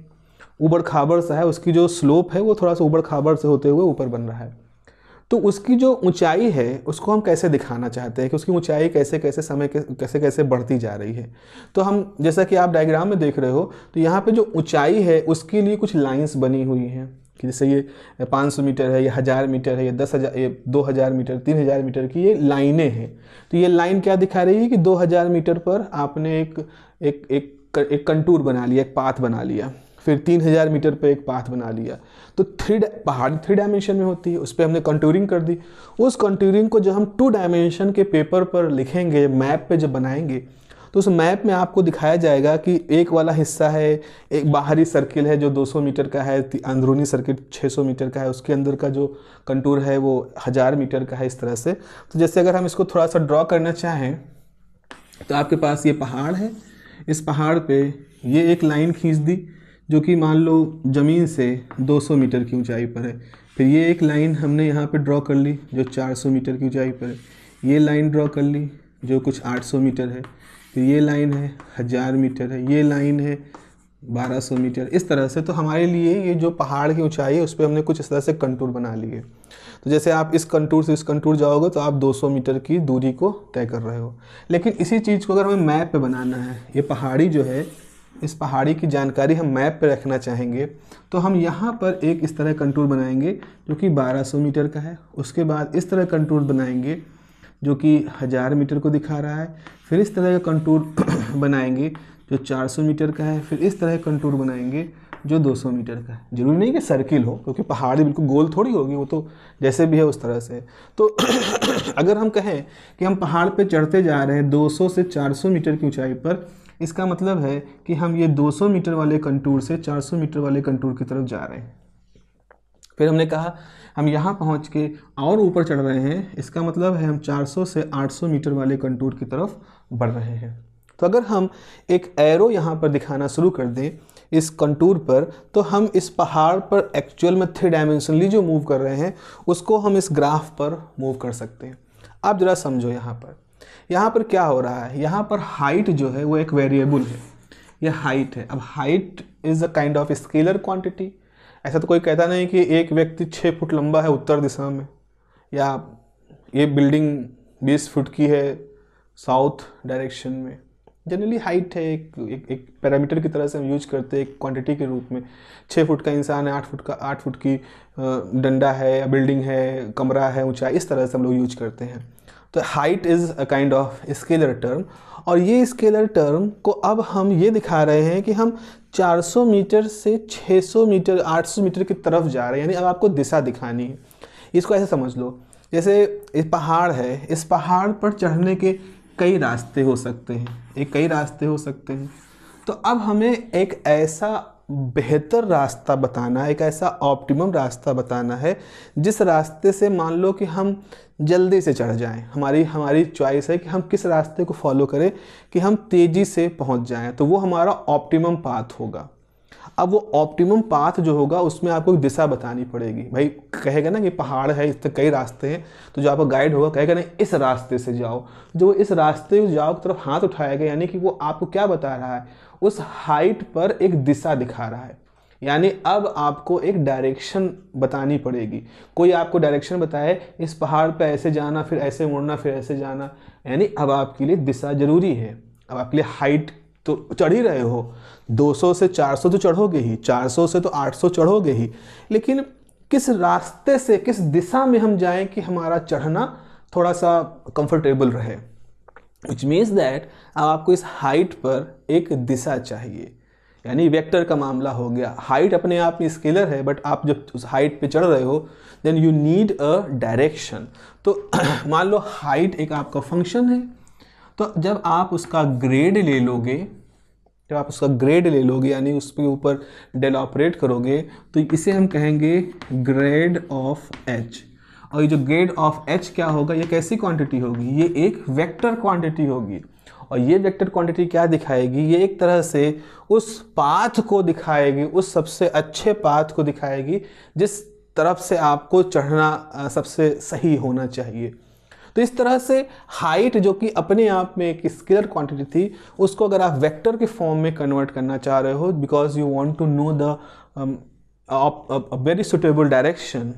ऊबड़ खाबड़ सा है उसकी जो स्लोप है वो थोड़ा सा ऊबड़ खाबड़ से होते हुए ऊपर बन रहा है तो उसकी जो ऊंचाई है उसको हम कैसे दिखाना चाहते हैं कि उसकी ऊंचाई कैसे कैसे समय के कैसे कैसे बढ़ती जा रही है तो हम जैसा कि आप डायग्राम में देख रहे हो तो यहाँ पे जो ऊंचाई है उसके लिए कुछ लाइंस बनी हुई हैं कि जैसे ये 500 मीटर है ये हज़ार मीटर है ये दस हज़ार ये दो हज़ार मीटर तीन हज़ार मीटर की ये लाइनें हैं तो ये लाइन क्या दिखा रही है कि दो हज़ार मीटर पर आपने एक एक एक एक कंटूर बना लिया एक पाथ बना लिया फिर 3000 मीटर पर एक पाथ बना लिया तो थ्री पहाड़ी थ्री डायमेंशन में होती है उस पर हमने कंट्यूरिंग कर दी उस कंट्यूरिंग को जब हम टू डायमेंशन के पेपर पर लिखेंगे मैप पे जब बनाएंगे तो उस मैप में आपको दिखाया जाएगा कि एक वाला हिस्सा है एक बाहरी सर्किल है जो 200 मीटर का है अंदरूनी सर्किट 600 मीटर का है उसके अंदर का जो कंटूर है वो हज़ार मीटर का है इस तरह से तो जैसे अगर हम इसको थोड़ा सा ड्रॉ करना चाहें तो आपके पास ये पहाड़ है इस पहाड़ पे ये एक लाइन खींच दी जो कि मान लो ज़मीन से 200 मीटर की ऊंचाई पर है फिर ये एक लाइन हमने यहाँ पे ड्रॉ कर ली जो 400 मीटर की ऊंचाई पर है ये लाइन ड्रॉ कर ली जो कुछ 800 मीटर है फिर ये लाइन है हज़ार मीटर है ये लाइन है 1200 मीटर इस तरह से तो हमारे लिए ये जो पहाड़ की ऊंचाई है उस पर हमने कुछ इस तरह से कंटूर बना लिए तो जैसे आप इस कंटूर से इस कंटूर जाओगे तो आप 200 मीटर की दूरी को तय कर रहे हो लेकिन इसी चीज़ को अगर हमें मैप पे बनाना है ये पहाड़ी जो है इस पहाड़ी की जानकारी हम मैप पर रखना चाहेंगे तो हम यहाँ पर एक इस तरह कंटूर बनाएंगे जो कि 1200 मीटर का है उसके बाद इस तरह कंटूर बनाएंगे जो कि हज़ार मीटर को दिखा रहा है फिर इस तरह का कंटूर बनाएंगे जो 400 मीटर का है फिर इस तरह का कंटूर बनाएंगे जो 200 मीटर का है जरूरी नहीं कि सर्किल हो क्योंकि पहाड़ी बिल्कुल गोल थोड़ी होगी वो तो जैसे भी है उस तरह से तो अगर हम कहें कि हम पहाड़ पर चढ़ते जा रहे हैं दो से चार मीटर की ऊँचाई पर इसका मतलब है कि हम ये 200 मीटर वाले कंटूर से 400 मीटर वाले कंटूर की तरफ जा रहे हैं फिर हमने कहा हम यहाँ पहुँच के और ऊपर चढ़ रहे हैं इसका मतलब है हम 400 से 800 मीटर वाले कंटूर की तरफ बढ़ रहे हैं तो अगर हम एक एरो यहाँ पर दिखाना शुरू कर दें इस कंटूर पर तो हम इस पहाड़ पर एक्चुअल में थ्री डायमेंशनली जो मूव कर रहे हैं उसको हम इस ग्राफ पर मूव कर सकते हैं आप ज़रा समझो यहाँ पर यहाँ पर क्या हो रहा है यहाँ पर हाइट जो है वो एक वेरिएबल है यह हाइट है अब height is a kind of scalar quantity ऐसा तो कोई कहता नहीं कि एक व्यक्ति छः फुट लंबा है उत्तर दिशा में या ये बिल्डिंग बीस फुट की है साउथ डायरेक्शन में जनरली हाइट है एक एक, एक पैरामीटर की तरह से हम यूज करते हैं एक क्वांटिटी के रूप में छः फुट का इंसान है आठ फुट का आठ फुट की डंडा है या बिल्डिंग है कमरा है ऊंचाई इस तरह से हम लोग यूज करते हैं तो height is a kind of scalar term और ये स्केलर टर्म को अब हम ये दिखा रहे हैं कि हम 400 मीटर से 600 मीटर 800 मीटर की तरफ जा रहे हैं यानी अब आपको दिशा दिखानी है इसको ऐसे समझ लो जैसे ये पहाड़ है इस पहाड़ पर चढ़ने के कई रास्ते हो सकते हैं ये कई रास्ते हो सकते हैं तो अब हमें एक ऐसा बेहतर रास्ता बताना एक ऐसा ऑप्टिमम रास्ता बताना है जिस रास्ते से मान लो कि हम जल्दी से चढ़ जाएं हमारी हमारी चॉइस है कि हम किस रास्ते को फॉलो करें कि हम तेज़ी से पहुंच जाएं तो वो हमारा ऑप्टिमम पाथ होगा अब वो ऑप्टिमम पाथ जो होगा उसमें आपको एक दिशा बतानी पड़ेगी भाई कहेगा ना कि पहाड़ है इस तक कई रास्ते हैं तो जो आपका गाइड होगा कहेगा ना इस रास्ते से जाओ जो इस रास्ते जाओ की तरफ हाथ उठाएगा यानी कि वो आपको क्या बता रहा है उस हाइट पर एक दिशा दिखा रहा है यानी अब आपको एक डायरेक्शन बतानी पड़ेगी कोई आपको डायरेक्शन बताए इस पहाड़ पर ऐसे जाना फिर ऐसे मुड़ना फिर ऐसे जाना यानी अब आपके लिए दिशा ज़रूरी है अब आपके लिए हाइट तो चढ़ ही रहे हो 200 से 400 तो चढ़ोगे ही 400 से तो 800 चढ़ोगे ही लेकिन किस रास्ते से किस दिशा में हम जाएं कि हमारा चढ़ना थोड़ा सा कंफर्टेबल रहे विच मीन्स दैट अब आपको इस हाइट पर एक दिशा चाहिए यानी वेक्टर का मामला हो गया हाइट अपने आप में स्केलर है बट आप जब उस हाइट पे चढ़ रहे हो then you need a direction तो मान लो हाइट एक आपका फंक्शन है तो जब आप उसका ग्रेड ले लोगे जब आप उसका ग्रेड ले लोगे यानी उसके ऊपर डेल ऑपरेट करोगे तो इसे हम कहेंगे ग्रेड ऑफ एच और ये जो ग्रेड ऑफ एच क्या होगा ये कैसी क्वांटिटी होगी ये एक वेक्टर क्वांटिटी होगी और ये वेक्टर क्वांटिटी क्या दिखाएगी ये एक तरह से उस पाथ को दिखाएगी उस सबसे अच्छे पाथ को दिखाएगी जिस तरफ से आपको चढ़ना सबसे सही होना चाहिए तो इस तरह से हाइट जो कि अपने आप में एक स्केलर क्वांटिटी थी उसको अगर आप वेक्टर के फॉर्म में कन्वर्ट करना चाह रहे हो because you want to know the very suitable direction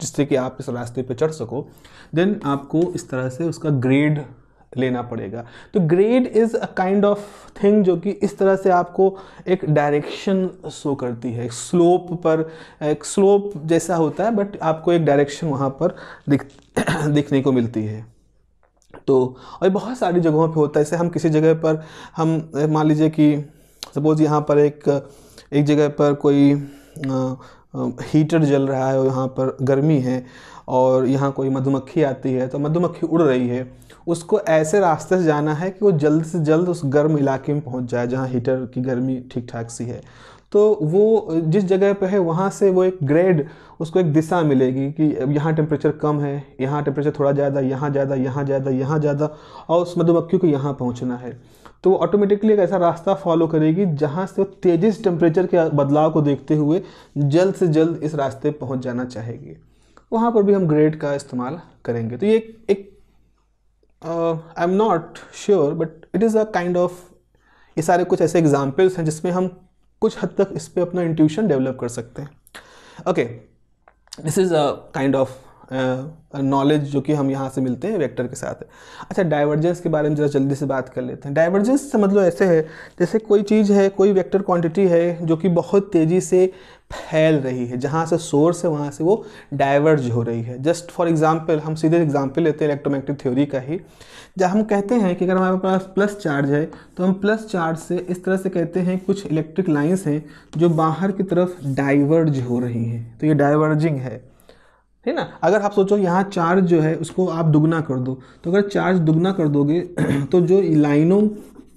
जिससे कि आप इस रास्ते पर चढ़ सको देन आपको इस तरह से उसका ग्रेड लेना पड़ेगा तो grad is a kind of thing जो कि इस तरह से आपको एक डायरेक्शन शो करती है एक स्लोप पर एक स्लोप जैसा होता है बट आपको एक डायरेक्शन वहाँ पर दिख दिखने को मिलती है तो और बहुत सारी जगहों पे होता है जैसे हम किसी जगह पर हम मान लीजिए कि सपोज़ यहाँ पर एक एक जगह पर कोई हीटर जल रहा है और यहाँ पर गर्मी है और यहाँ कोई मधुमक्खी आती है तो मधुमक्खी उड़ रही है उसको ऐसे रास्ते से जाना है कि वो जल्द से जल्द उस गर्म इलाके में पहुँच जाए जहाँ हीटर की गर्मी ठीक ठाक सी है तो वो जिस जगह पर है वहाँ से वो एक ग्रेड उसको एक दिशा मिलेगी कि यहाँ टेम्परेचर कम है यहाँ टेम्परेचर थोड़ा ज़्यादा यहाँ ज़्यादा यहाँ ज़्यादा यहाँ ज़्यादा और उस मधुमक्खी को यहाँ पहुँचना है तो ऑटोमेटिकली एक ऐसा रास्ता फॉलो करेगी जहाँ से वो से टेम्परेचर के बदलाव को देखते हुए जल्द से जल्द इस रास्ते पहुँच जाना चाहेगी वहाँ पर भी हम ग्रेड का इस्तेमाल करेंगे तो ये एक I am not sure but it is a kind of ये सारे कुछ ऐसे एग्जाम्पल्स हैं जिसमें हम कुछ हद तक इस पर अपना इंट्यूशन डेवलप कर सकते हैं okay this is a kind of knowledge जो कि हम यहाँ से मिलते हैं वेक्टर के साथ है अच्छा डाइवर्जेंस के बारे में ज़रा जल्दी से बात कर लेते हैं डाइवर्जेंस से मतलब ऐसे है जैसे कोई चीज़ है कोई वेक्टर क्वांटिटी है जो कि बहुत तेज़ी से फैल रही है जहाँ से सोर्स है वहाँ से वो डाइवर्ज हो रही है जस्ट फॉर एग्जाम्पल हम सीधे एग्जाम्पल लेते हैं इलेक्ट्रोमैग्नेटिक थ्योरी का ही जहाँ हम कहते हैं कि अगर हमारे पास प्लस चार्ज है तो हम प्लस चार्ज से इस तरह से कहते हैं कुछ इलेक्ट्रिक लाइन्स हैं जो बाहर की तरफ डाइवर्ज हो रही हैं तो ये डाइवर्जिंग है है ना अगर आप सोचो यहाँ चार्ज जो है उसको आप दुगना कर दो तो अगर चार्ज दुगना कर दोगे तो जो लाइनों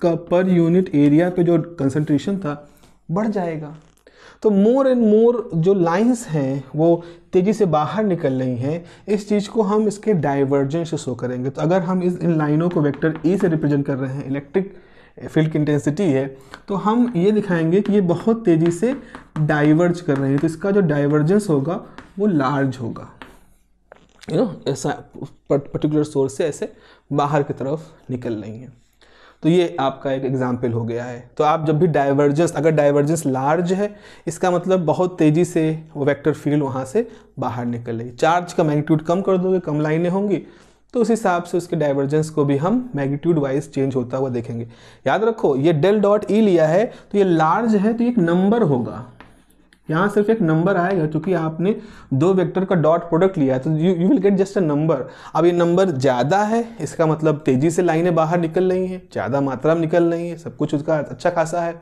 का पर यूनिट एरिया पे जो कंसंट्रेशन था बढ़ जाएगा तो मोर एंड मोर जो लाइंस हैं वो तेज़ी से बाहर निकल रही हैं इस चीज़ को हम इसके डाइवर्जेंस से शो करेंगे तो अगर हम इस इन लाइनों को वेक्टर ए से रिप्रेजेंट कर रहे हैं इलेक्ट्रिक फील्ड इंटेंसिटी है तो हम ये दिखाएंगे कि ये बहुत तेज़ी से डाइवर्ज कर रहे हैं तो इसका जो डाइवर्जेंस होगा वो लार्ज होगा यू नो ऐसा पर्टिकुलर सोर्स से ऐसे बाहर की तरफ निकल रही हैं तो ये आपका एक एग्जाम्पल हो गया है तो आप जब भी डाइवर्जेंस अगर डाइवर्जेंस लार्ज है इसका मतलब बहुत तेज़ी से वो वेक्टर फील्ड वहाँ से बाहर निकल रही चार्ज का मैग्नीट्यूड कम कर दोगे कम लाइनें होंगी तो उस हिसाब से उसके डाइवर्जेंस को भी हम मैग्नीट्यूड वाइज चेंज होता हुआ देखेंगे याद रखो ये डेल डॉट ई लिया है तो ये लार्ज है तो एक नंबर होगा यहाँ सिर्फ एक नंबर आएगा क्योंकि आपने दो वेक्टर का डॉट प्रोडक्ट लिया है तो you you will get just a number अब ये नंबर ज़्यादा है इसका मतलब तेज़ी से लाइनें बाहर निकल रही हैं ज़्यादा मात्रा में निकल रही हैं सब कुछ उसका अच्छा खासा है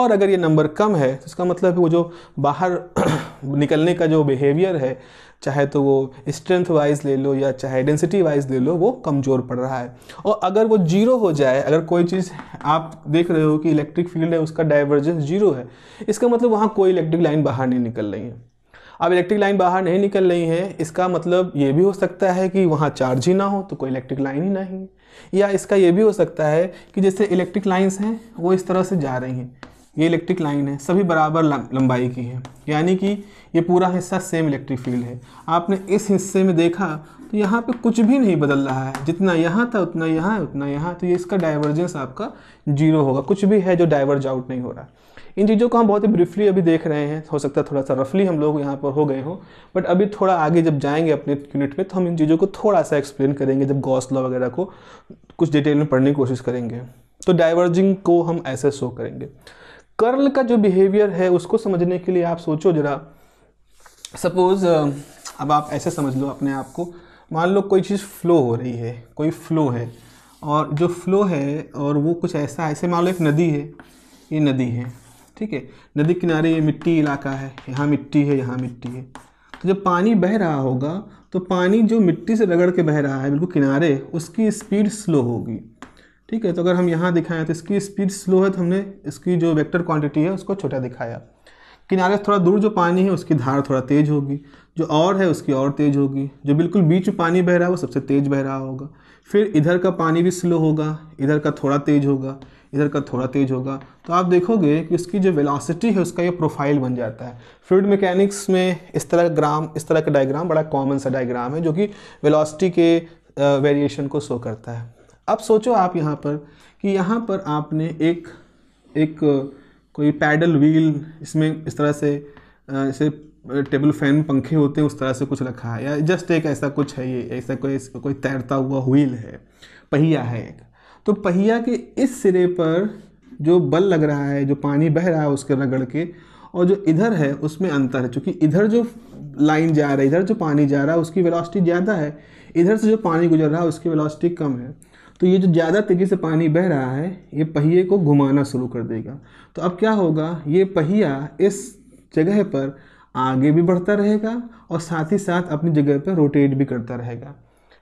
और अगर ये नंबर कम है तो इसका मतलब वो जो बाहर निकलने का जो बिहेवियर है चाहे तो वो स्ट्रेंथ वाइज ले लो या चाहे डेंसिटी वाइज ले लो वो कमज़ोर पड़ रहा है और अगर वो जीरो हो जाए अगर कोई चीज़ आप देख रहे हो कि इलेक्ट्रिक फील्ड है उसका डाइवर्जेंस जीरो है इसका मतलब वहाँ कोई इलेक्ट्रिक लाइन बाहर नहीं निकल रही है अब इलेक्ट्रिक लाइन बाहर नहीं निकल रही है इसका मतलब ये भी हो सकता है कि वहाँ चार्ज ही ना हो तो कोई इलेक्ट्रिक लाइन ही नहीं या इसका ये भी हो सकता है कि जैसे इलेक्ट्रिक लाइन्स हैं वो इस तरह से जा रही हैं ये इलेक्ट्रिक लाइन है सभी बराबर लंबाई की है यानी कि ये पूरा हिस्सा सेम इलेक्ट्रिक फील्ड है आपने इस हिस्से में देखा तो यहाँ पे कुछ भी नहीं बदल रहा है जितना यहाँ था उतना यहाँ है उतना यहाँ तो ये इसका डाइवर्जेंस आपका जीरो होगा कुछ भी है जो डाइवर्ज आउट नहीं हो रहा इन चीज़ों को हम बहुत ही ब्रीफली अभी देख रहे हैं हो सकता है थोड़ा सा रफली हम लोग यहाँ पर हो गए हों बट अभी थोड़ा आगे जब जाएंगे अपने यूनिट में तो हम इन चीज़ों को थोड़ा सा एक्सप्लेन करेंगे जब गॉस लॉ वगैरह को कुछ डिटेल में पढ़ने की कोशिश करेंगे तो डाइवर्जिंग को हम ऐसे शो करेंगे कर्ल का जो बिहेवियर है उसको समझने के लिए आप सोचो जरा सपोज अब आप ऐसे समझ लो अपने आप को मान लो कोई चीज़ फ्लो हो रही है कोई फ्लो है और जो फ्लो है और वो कुछ ऐसा ऐसे मान लो एक नदी है ये नदी है ठीक है नदी किनारे ये मिट्टी इलाका है यहाँ मिट्टी है यहाँ मिट्टी है तो जब पानी बह रहा होगा तो पानी जो मिट्टी से रगड़ के बह रहा है बिल्कुल किनारे उसकी स्पीड स्लो होगी ठीक है तो अगर हम यहाँ दिखाएं तो इसकी स्पीड स्लो है तो हमने इसकी जो वेक्टर क्वांटिटी है उसको छोटा दिखाया किनारे थोड़ा दूर जो पानी है उसकी धार थोड़ा तेज़ होगी जो और है उसकी और तेज़ होगी जो बिल्कुल बीच में पानी बह रहा है वो सबसे तेज़ बह रहा होगा फिर इधर का पानी भी स्लो होगा इधर का थोड़ा तेज़ होगा इधर का थोड़ा तेज़ होगा तो आप देखोगे कि उसकी जो वेलासिटी है उसका ये प्रोफाइल बन जाता है फ्लूड मैकेनिक्स में इस तरह का ग्राम इस तरह का डायग्राम बड़ा कॉमन सा डायग्राम है जो कि वेलासिटी के वेरिएशन को शो करता है अब सोचो आप यहाँ पर कि यहाँ पर आपने एक एक कोई पैडल व्हील इसमें इस तरह से इसे टेबल फैन पंखे होते हैं उस तरह से कुछ रखा है या जस्ट एक ऐसा कुछ है ये ऐसा कोई कोई तैरता हुआ व्हील है पहिया है एक तो पहिया के इस सिरे पर जो बल लग रहा है जो पानी बह रहा है उसके रगड़ के और जो इधर है उसमें अंतर है क्योंकि इधर जो लाइन जा रहा है इधर जो पानी जा रहा है उसकी वेलोसिटी ज़्यादा है इधर से जो पानी गुजर रहा है उसकी वेलोसिटी कम है तो ये जो ज़्यादा तेज़ी से पानी बह रहा है ये पहिए को घुमाना शुरू कर देगा तो अब क्या होगा ये पहिया इस जगह पर आगे भी बढ़ता रहेगा और साथ ही साथ अपनी जगह पर रोटेट भी करता रहेगा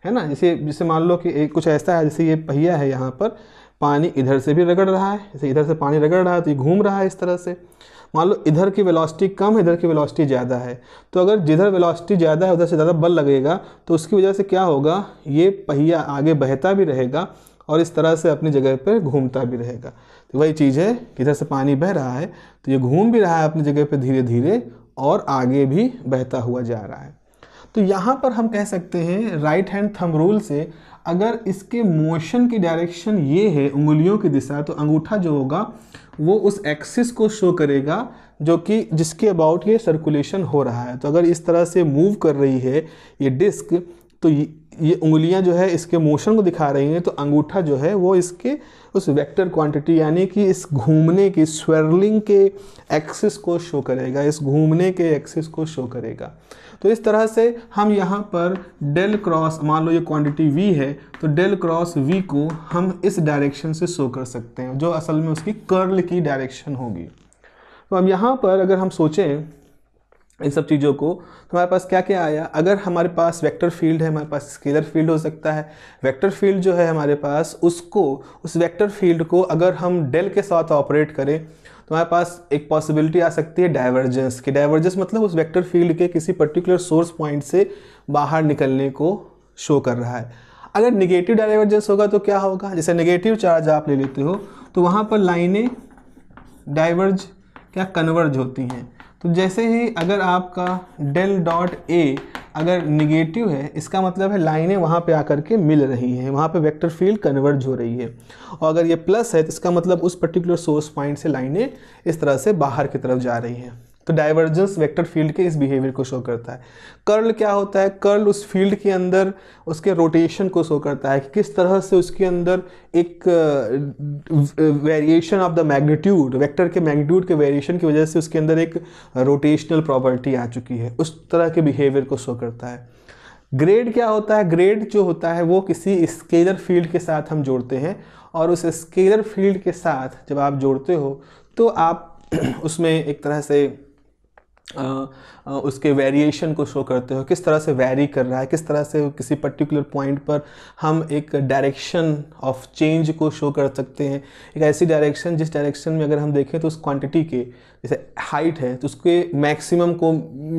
है ना जैसे जैसे मान लो कि एक कुछ ऐसा है जैसे ये पहिया है यहाँ पर पानी इधर से भी रगड़ रहा है जैसे इधर से पानी रगड़ रहा है तो ये घूम रहा है इस तरह से मान लो इधर की वेलोसिटी कम है इधर की वेलोसिटी ज़्यादा है तो अगर जिधर वेलोसिटी ज़्यादा है उधर से ज़्यादा बल लगेगा तो उसकी वजह से क्या होगा ये पहिया आगे बहता भी रहेगा और इस तरह से अपनी जगह पर घूमता भी रहेगा तो वही चीज़ है इधर से पानी बह रहा है तो ये घूम भी रहा है अपनी जगह पर धीरे धीरे और आगे भी बहता हुआ जा रहा है तो यहाँ पर हम कह सकते हैं राइट हैंड थंब रूल से अगर इसके मोशन की डायरेक्शन ये है उंगलियों की दिशा तो अंगूठा जो होगा वो उस एक्सिस को शो करेगा जो कि जिसके अबाउट ये सर्कुलेशन हो रहा है तो अगर इस तरह से मूव कर रही है ये डिस्क तो ये उंगलियां जो है इसके मोशन को दिखा रही हैं तो अंगूठा जो है वो इसके उस वेक्टर क्वांटिटी यानी कि इस घूमने की स्वर्लिंग के एक्सिस को शो करेगा इस घूमने के एक्सिस को शो करेगा तो इस तरह से हम यहाँ पर डेल क्रॉस मान लो ये क्वांटिटी v है तो डेल क्रॉस v को हम इस डायरेक्शन से शो कर सकते हैं जो असल में उसकी कर्ल की डायरेक्शन होगी तो अब यहाँ पर अगर हम सोचें इन सब चीज़ों को तो हमारे पास क्या क्या आया अगर हमारे पास वेक्टर फील्ड है हमारे पास स्केलर फील्ड हो सकता है वेक्टर फील्ड जो है हमारे पास उसको उस वेक्टर फील्ड को अगर हम डेल के साथ ऑपरेट करें हमारे पास एक पॉसिबिलिटी आ सकती है डाइवर्जेंस की डाइवर्जेंस मतलब उस वेक्टर फील्ड के किसी पर्टिकुलर सोर्स पॉइंट से बाहर निकलने को शो कर रहा है अगर निगेटिव डाइवर्जेंस होगा तो क्या होगा जैसे निगेटिव चार्ज आप ले लेते हो तो वहाँ पर लाइनें डाइवर्ज क्या कन्वर्ज होती हैं तो जैसे ही अगर आपका डेल डॉट ए अगर निगेटिव है इसका मतलब है लाइनें वहाँ पे आकर के मिल रही हैं वहाँ पे वेक्टर फील्ड कन्वर्ज हो रही है और अगर ये प्लस है तो इसका मतलब उस पर्टिकुलर सोर्स पॉइंट से लाइनें इस तरह से बाहर की तरफ जा रही हैं तो डाइवर्जेंस वेक्टर फील्ड के इस बिहेवियर को शो करता है कर्ल क्या होता है कर्ल उस फील्ड के अंदर उसके रोटेशन को शो करता है कि किस तरह से उसके अंदर एक variation of the magnitude vector के मैग्नीट्यूड के वेरिएशन की वजह से उसके अंदर एक रोटेशनल प्रॉपर्टी आ चुकी है उस तरह के बिहेवियर को शो करता है ग्रेड क्या होता है ग्रेड जो होता है वो किसी स्केलर फील्ड के साथ हम जोड़ते हैं और उस स्केलर फील्ड के साथ जब आप जोड़ते हो तो आप उसमें एक तरह से आ, उसके वेरिएशन को शो करते हो किस तरह से वेरी कर रहा है किस तरह से किसी पर्टिकुलर पॉइंट पर हम एक डायरेक्शन ऑफ चेंज को शो कर सकते हैं एक ऐसी डायरेक्शन जिस डायरेक्शन में अगर हम देखें तो उस क्वांटिटी के जैसे हाइट है तो उसके मैक्सिमम को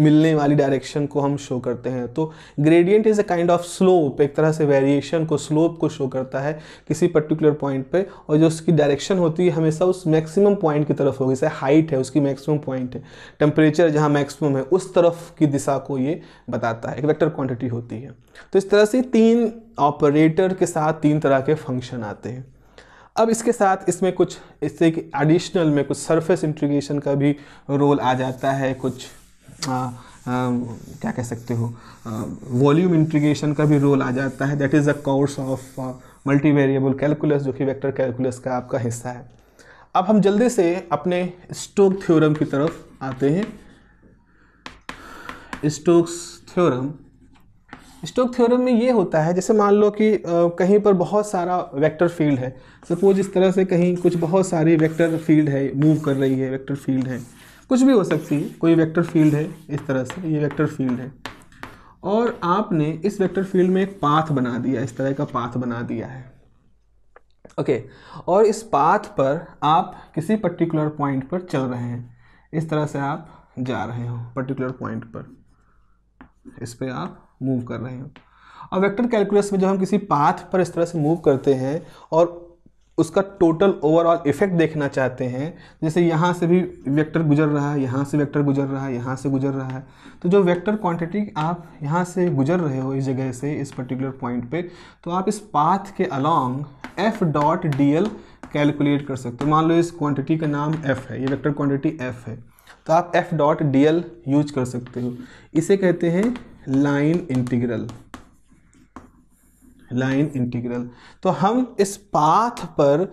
मिलने वाली डायरेक्शन को हम शो करते हैं तो gradient is a kind of slope एक तरह से वेरिएशन को स्लोप को शो करता है किसी पर्टिकुलर पॉइंट पे और जो उसकी डायरेक्शन होती है हमेशा उस मैक्सिमम पॉइंट की तरफ होगी जैसे हाइट है उसकी मैक्सिमम पॉइंट है टेम्परेचर जहाँ मैक्सिमम है उस तरफ की दिशा को ये बताता है एक वेक्टर क्वान्टिटी होती है तो इस तरह से तीन ऑपरेटर के साथ तीन तरह के फंक्शन आते हैं अब इसके साथ इसमें कुछ इससे कि एडिशनल में कुछ सरफेस इंट्रीगेशन का भी रोल आ जाता है कुछ आ, आ, क्या कह सकते हो वॉल्यूम इंट्रीगेशन का भी रोल आ जाता है that is the course of multi variable calculus जो कि वेक्टर कैलकुलस का आपका हिस्सा है अब हम जल्दी से अपने स्टोक थ्योरम की तरफ आते हैं स्टोक्स थ्योरम स्टोक थ्योरम में ये होता है जैसे मान लो कि कहीं पर बहुत सारा वेक्टर फील्ड है सपोज इस तरह से कहीं कुछ बहुत सारी वेक्टर फील्ड है मूव कर रही है वेक्टर फील्ड है कुछ भी हो सकती है कोई वेक्टर फील्ड है इस तरह से ये वेक्टर फील्ड है और आपने इस वेक्टर फील्ड में एक पाथ बना दिया इस तरह का पाथ बना दिया है ओके और इस पाथ पर आप किसी पर्टिकुलर पॉइंट पर चल रहे हैं इस तरह से आप जा रहे हो पर्टिकुलर पॉइंट पर इस पर आप मूव कर रहे हो अब वेक्टर कैलकुलस में जब हम किसी पाथ पर इस तरह से मूव करते हैं और उसका टोटल ओवरऑल इफेक्ट देखना चाहते हैं जैसे यहाँ से भी वेक्टर गुजर रहा है यहाँ से वेक्टर गुजर रहा है यहाँ से गुजर रहा है तो जो वेक्टर क्वांटिटी आप यहाँ से गुजर रहे हो इस जगह से इस पर्टिकुलर पॉइंट पे तो आप इस पाथ के along F dot D L calculate कर सकते हो मान लो इस क्वान्टिटी का नाम एफ है ये वैक्टर क्वान्टिटी एफ है तो आप F dot D L use कर सकते हो इसे कहते हैं लाइन इंटीग्रल लाइन इंटीग्रल तो हम इस पाथ पर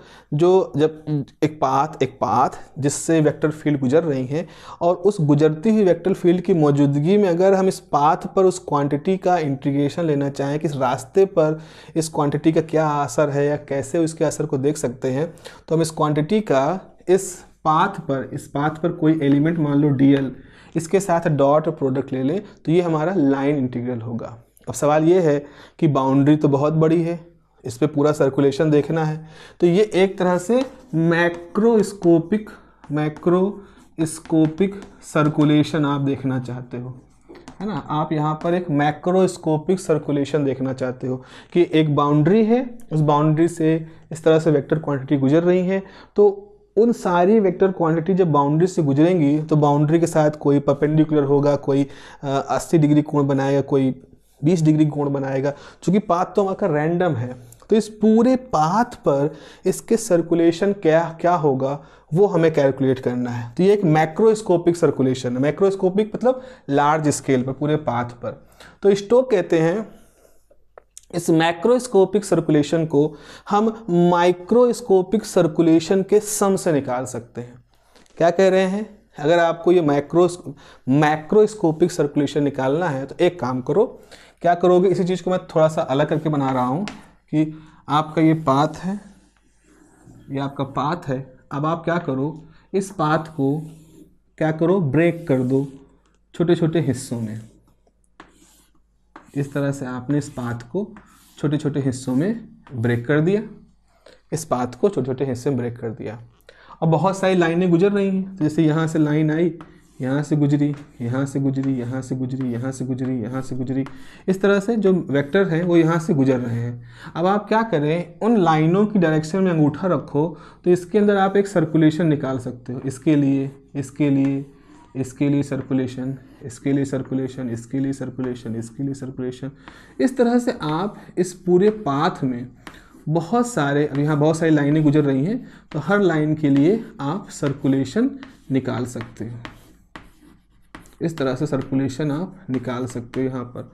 जो जब एक पाथ एक पाथ जिससे वेक्टर फील्ड गुजर रही हैं और उस गुजरती हुई वेक्टर फील्ड की मौजूदगी में अगर हम इस पाथ पर उस क्वांटिटी का इंटीग्रेशन लेना चाहें कि इस रास्ते पर इस क्वांटिटी का क्या असर है या कैसे उसके असर को देख सकते हैं तो हम इस क्वांटिटी का इस पाथ पर इस पाथ पर कोई एलिमेंट मान लो डी एल इसके साथ डॉट प्रोडक्ट ले ले तो ये हमारा लाइन इंटीग्रल होगा अब सवाल ये है कि बाउंड्री तो बहुत बड़ी है इस पर पूरा सर्कुलेशन देखना है तो ये एक तरह से मैक्रोस्कोपिक मैक्रोस्कोपिक सर्कुलेशन आप देखना चाहते हो है ना आप यहाँ पर एक मैक्रोस्कोपिक सर्कुलेशन देखना चाहते हो कि एक बाउंड्री है उस बाउंड्री से इस तरह से वेक्टर क्वांटिटी गुजर रही है तो उन सारी वेक्टर क्वांटिटी जब बाउंड्री से गुजरेंगी तो बाउंड्री के साथ कोई परपेंडिकुलर होगा कोई अस्सी डिग्री कोण बनाएगा कोई बीस डिग्री कोण बनाएगा चूँकि पाथ तो वहाँ का रैंडम है तो इस पूरे पाथ पर इसके सर्कुलेशन क्या क्या होगा वो हमें कैलकुलेट करना है तो ये एक मैक्रोस्कोपिक सर्कुलेशन है मैक्रोस्कोपिक मतलब लार्ज स्केल पर पूरे पाथ पर तो स्टोक कहते हैं इस मैक्रोस्कोपिक सर्कुलेशन को हम माइक्रोस्कोपिक सर्कुलेशन के सम से निकाल सकते हैं क्या कह रहे हैं अगर आपको ये माइक्रो मैक्रोस्कोपिक सर्कुलेशन निकालना है तो एक काम करो क्या करोगे इसी चीज़ को मैं थोड़ा सा अलग करके बना रहा हूँ कि आपका ये पाथ है ये आपका पाथ है अब आप क्या करो इस पाथ को क्या करो ब्रेक कर दो छोटे छोटे हिस्सों में इस तरह से आपने इस पाथ को छोटे छोटे हिस्सों में ब्रेक कर दिया इस पाथ को छोटे छोटे हिस्से में ब्रेक कर दिया अब बहुत सारी लाइनें गुजर रही हैं तो जैसे यहाँ से लाइन आई यहाँ से गुजरी यहाँ से गुजरी यहाँ से गुजरी यहाँ से गुजरी यहाँ से गुजरी इस तरह से जो वेक्टर हैं वो यहाँ से गुजर रहे हैं अब आप क्या करें उन लाइनों की डायरेक्शन में अंगूठा रखो तो इसके अंदर आप एक सर्कुलेशन निकाल सकते हो इसके लिए इसके लिए इसके लिए सर्कुलेशन इसके लिए सर्कुलेशन इसके लिए सर्कुलेशन इसके लिए सर्कुलेशन इस तरह से आप इस पूरे पाथ में बहुत सारे अब यहाँ बहुत सारी लाइनें गुजर रही हैं तो हर लाइन के लिए आप सर्कुलेशन निकाल सकते हो इस तरह से सर्कुलेशन आप निकाल सकते हो यहाँ पर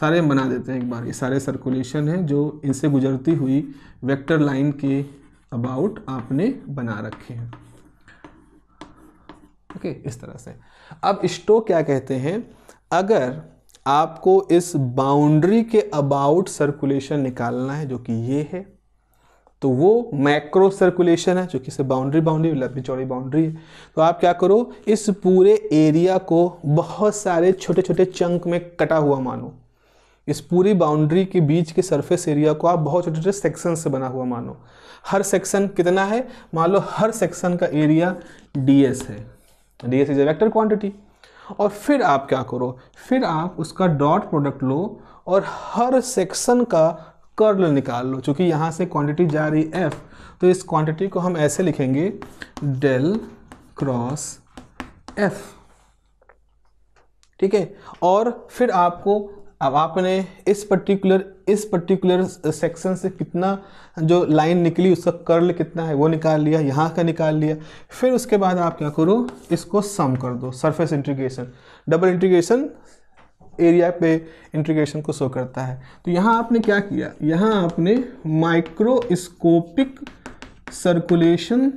सारे बना देते हैं एक बार ये सारे सर्कुलेशन हैं जो इनसे गुजरती हुई वेक्टर लाइन के अबाउट आपने बना रखे हैं ओके इस तरह से अब स्टो क्या कहते हैं अगर आपको इस बाउंड्री के अबाउट सर्कुलेशन निकालना है जो कि ये है तो वो मैक्रो सर्कुलेशन है जो कि से बाउंड्री बाउंड्री लंबी चौड़ी बाउंड्री है तो आप क्या करो इस पूरे एरिया को बहुत सारे छोटे छोटे चंक में कटा हुआ मानो इस पूरी बाउंड्री के बीच के सरफेस एरिया को आप बहुत छोटे छोटे सेक्शन से बना हुआ मानो हर सेक्शन कितना है मान लो हर सेक्शन का एरिया डी है ds is a vector quantity और फिर आप क्या करो फिर आप उसका डॉट प्रोडक्ट लो और हर सेक्शन का कर्ल निकाल लो चूँकि यहाँ से क्वांटिटी जा रही एफ तो इस क्वांटिटी को हम ऐसे लिखेंगे डेल क्रॉस एफ ठीक है और फिर आपको अब आपने इस पर्टिकुलर इस पर्टिकुलर सेक्शन से कितना जो लाइन निकली उसका कर्ल कितना है वो निकाल लिया यहाँ का निकाल लिया फिर उसके बाद आप क्या करो इसको सम कर दो surface integration double integration area पे इंटीग्रेशन को शो करता है तो यहाँ आपने क्या किया यहाँ आपने माइक्रोस्कोपिक सर्कुलेशन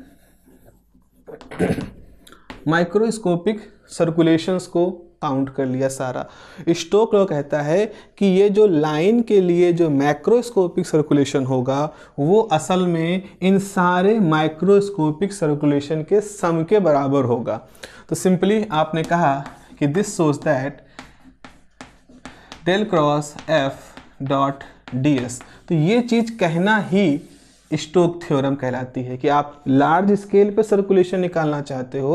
माइक्रोस्कोपिक सर्कुलेशंस को काउंट कर लिया सारा स्टोक लो कहता है कि ये जो लाइन के लिए जो मैक्रोस्कोपिक सर्कुलेशन होगा वो असल में इन सारे माइक्रोस्कोपिक सर्कुलेशन के सम के बराबर होगा तो सिंपली आपने कहा कि this shows that del cross F dot D S तो ये चीज़ कहना ही स्टोक थ्योरम कहलाती है कि आप लार्ज स्केल पे सर्कुलेशन निकालना चाहते हो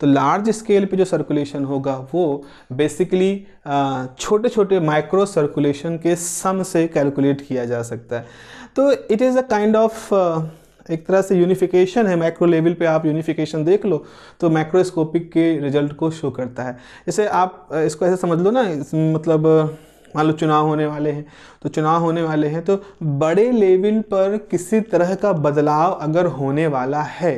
तो लार्ज स्केल पे जो सर्कुलेशन होगा वो बेसिकली छोटे छोटे माइक्रो सर्कुलेशन के सम से कैलकुलेट किया जा सकता है तो it is a kind of एक तरह से यूनिफिकेशन है मैक्रो लेवल पे आप यूनिफिकेशन देख लो तो मैक्रोस्कोपिक के रिजल्ट को शो करता है जैसे आप इसको ऐसे समझ लो ना मतलब मान लो चुनाव होने वाले हैं तो चुनाव होने वाले हैं तो बड़े लेवल पर किसी तरह का बदलाव अगर होने वाला है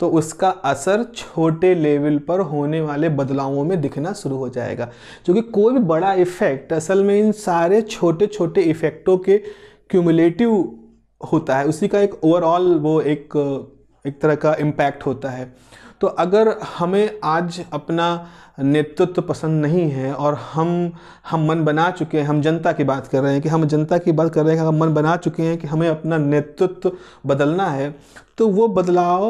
तो उसका असर छोटे लेवल पर होने वाले बदलावों में दिखना शुरू हो जाएगा क्योंकि कोई भी बड़ा इफ़ेक्ट असल में इन सारे छोटे छोटे इफ़ेक्टों के क्यूमुलेटिव होता है उसी का एक ओवरऑल वो एक एक तरह का इम्पैक्ट होता है तो अगर हमें आज अपना नेतृत्व पसंद नहीं है और हम हम मन बना चुके हैं हम जनता की बात कर रहे हैं कि हम जनता की बात कर रहे हैं हम मन बना चुके हैं कि हमें अपना नेतृत्व बदलना है तो वो बदलाव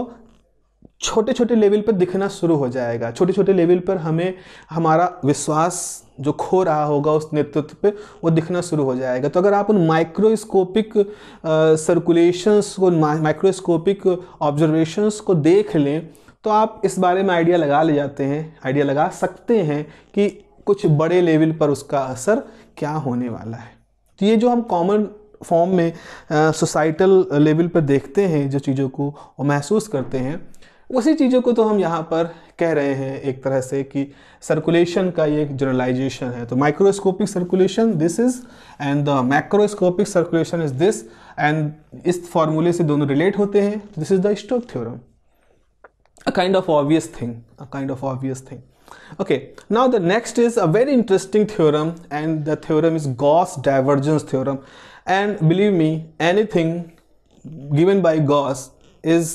छोटे छोटे लेवल पर दिखना शुरू हो जाएगा छोटे छोटे लेवल पर हमें हमारा विश्वास जो खो रहा होगा उस नेतृत्व पे वो दिखना शुरू हो जाएगा तो अगर आप उन माइक्रोस्कोपिक सर्कुलेशंस को माइक्रोस्कोपिक ऑब्जर्वेशंस को देख लें तो आप इस बारे में आइडिया लगा ले जाते हैं आइडिया लगा सकते हैं कि कुछ बड़े लेवल पर उसका असर क्या होने वाला है तो ये जो हम कॉमन फॉर्म में सोसाइटल लेवल पर देखते हैं जो चीज़ों को और महसूस करते हैं उसी चीज़ों को तो हम यहाँ पर कह रहे हैं एक तरह से कि सर्कुलेशन का ये एक जनरलाइजेशन है तो microscopic circulation this is and the macroscopic circulation is this and इस फॉर्मूले से दोनों रिलेट होते हैं this is the Stoke theorem a kind of obvious thing a kind of obvious thing now the next is a very interesting interesting and the theorem is Gauss divergence divergence and believe me anything given by Gauss is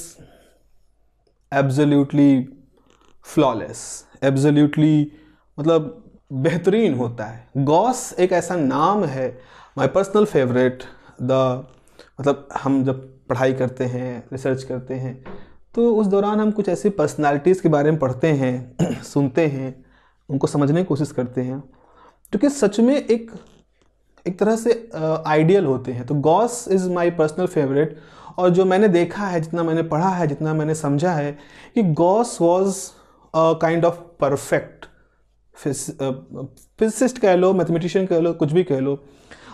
absolutely flawless absolutely मतलब बेहतरीन होता है Gauss एक ऐसा नाम है my personal favourite the मतलब हम जब पढ़ाई करते हैं रिसर्च करते हैं तो उस दौरान हम कुछ ऐसी पर्सनालिटीज़ के बारे में पढ़ते हैं सुनते हैं उनको समझने की कोशिश करते हैं क्योंकि तो सच में एक एक तरह से आइडियल होते हैं तो Gauss is my personal favourite और जो मैंने देखा है जितना मैंने पढ़ा है जितना मैंने समझा है कि Gauss was a kind of perfect physicist कह लो मैथमेटिशियन कह लो कुछ भी कह लो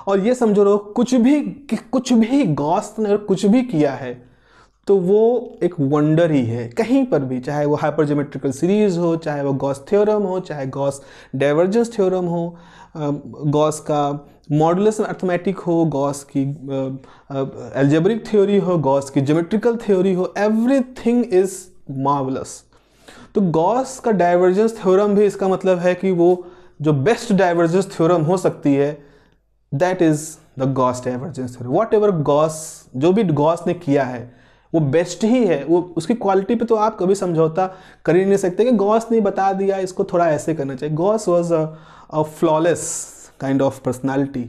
और ये समझो लो कुछ भी कुछ भी गॉस ने कुछ भी किया है तो वो एक वंडर ही है कहीं पर भी चाहे वो हाइपरजोमेट्रिकल सीरीज़ हो चाहे वो गॉस थ्योरम हो चाहे गॉस डाइवर्जेंस थ्योरम हो गॉस का मॉडुलस अर्थमेटिक हो गॉस की एल्जेब्रिक थ्योरी हो गॉस की जोमेट्रिकल थ्योरी हो एवरीथिंग इज़ मार्वलस तो गॉस का डाइवर्जेंस थ्योरम भी इसका मतलब है कि वो जो बेस्ट डाइवर्जेंस थ्योरम हो सकती है that is the Gauss divergence theorem whatever Gauss जो भी गॉस ने किया है वो बेस्ट ही है वो उसकी क्वालिटी पे तो आप कभी समझौता कर ही नहीं सकते कि गॉस ने बता दिया इसको थोड़ा ऐसे करना चाहिए Gauss was a flawless kind of personality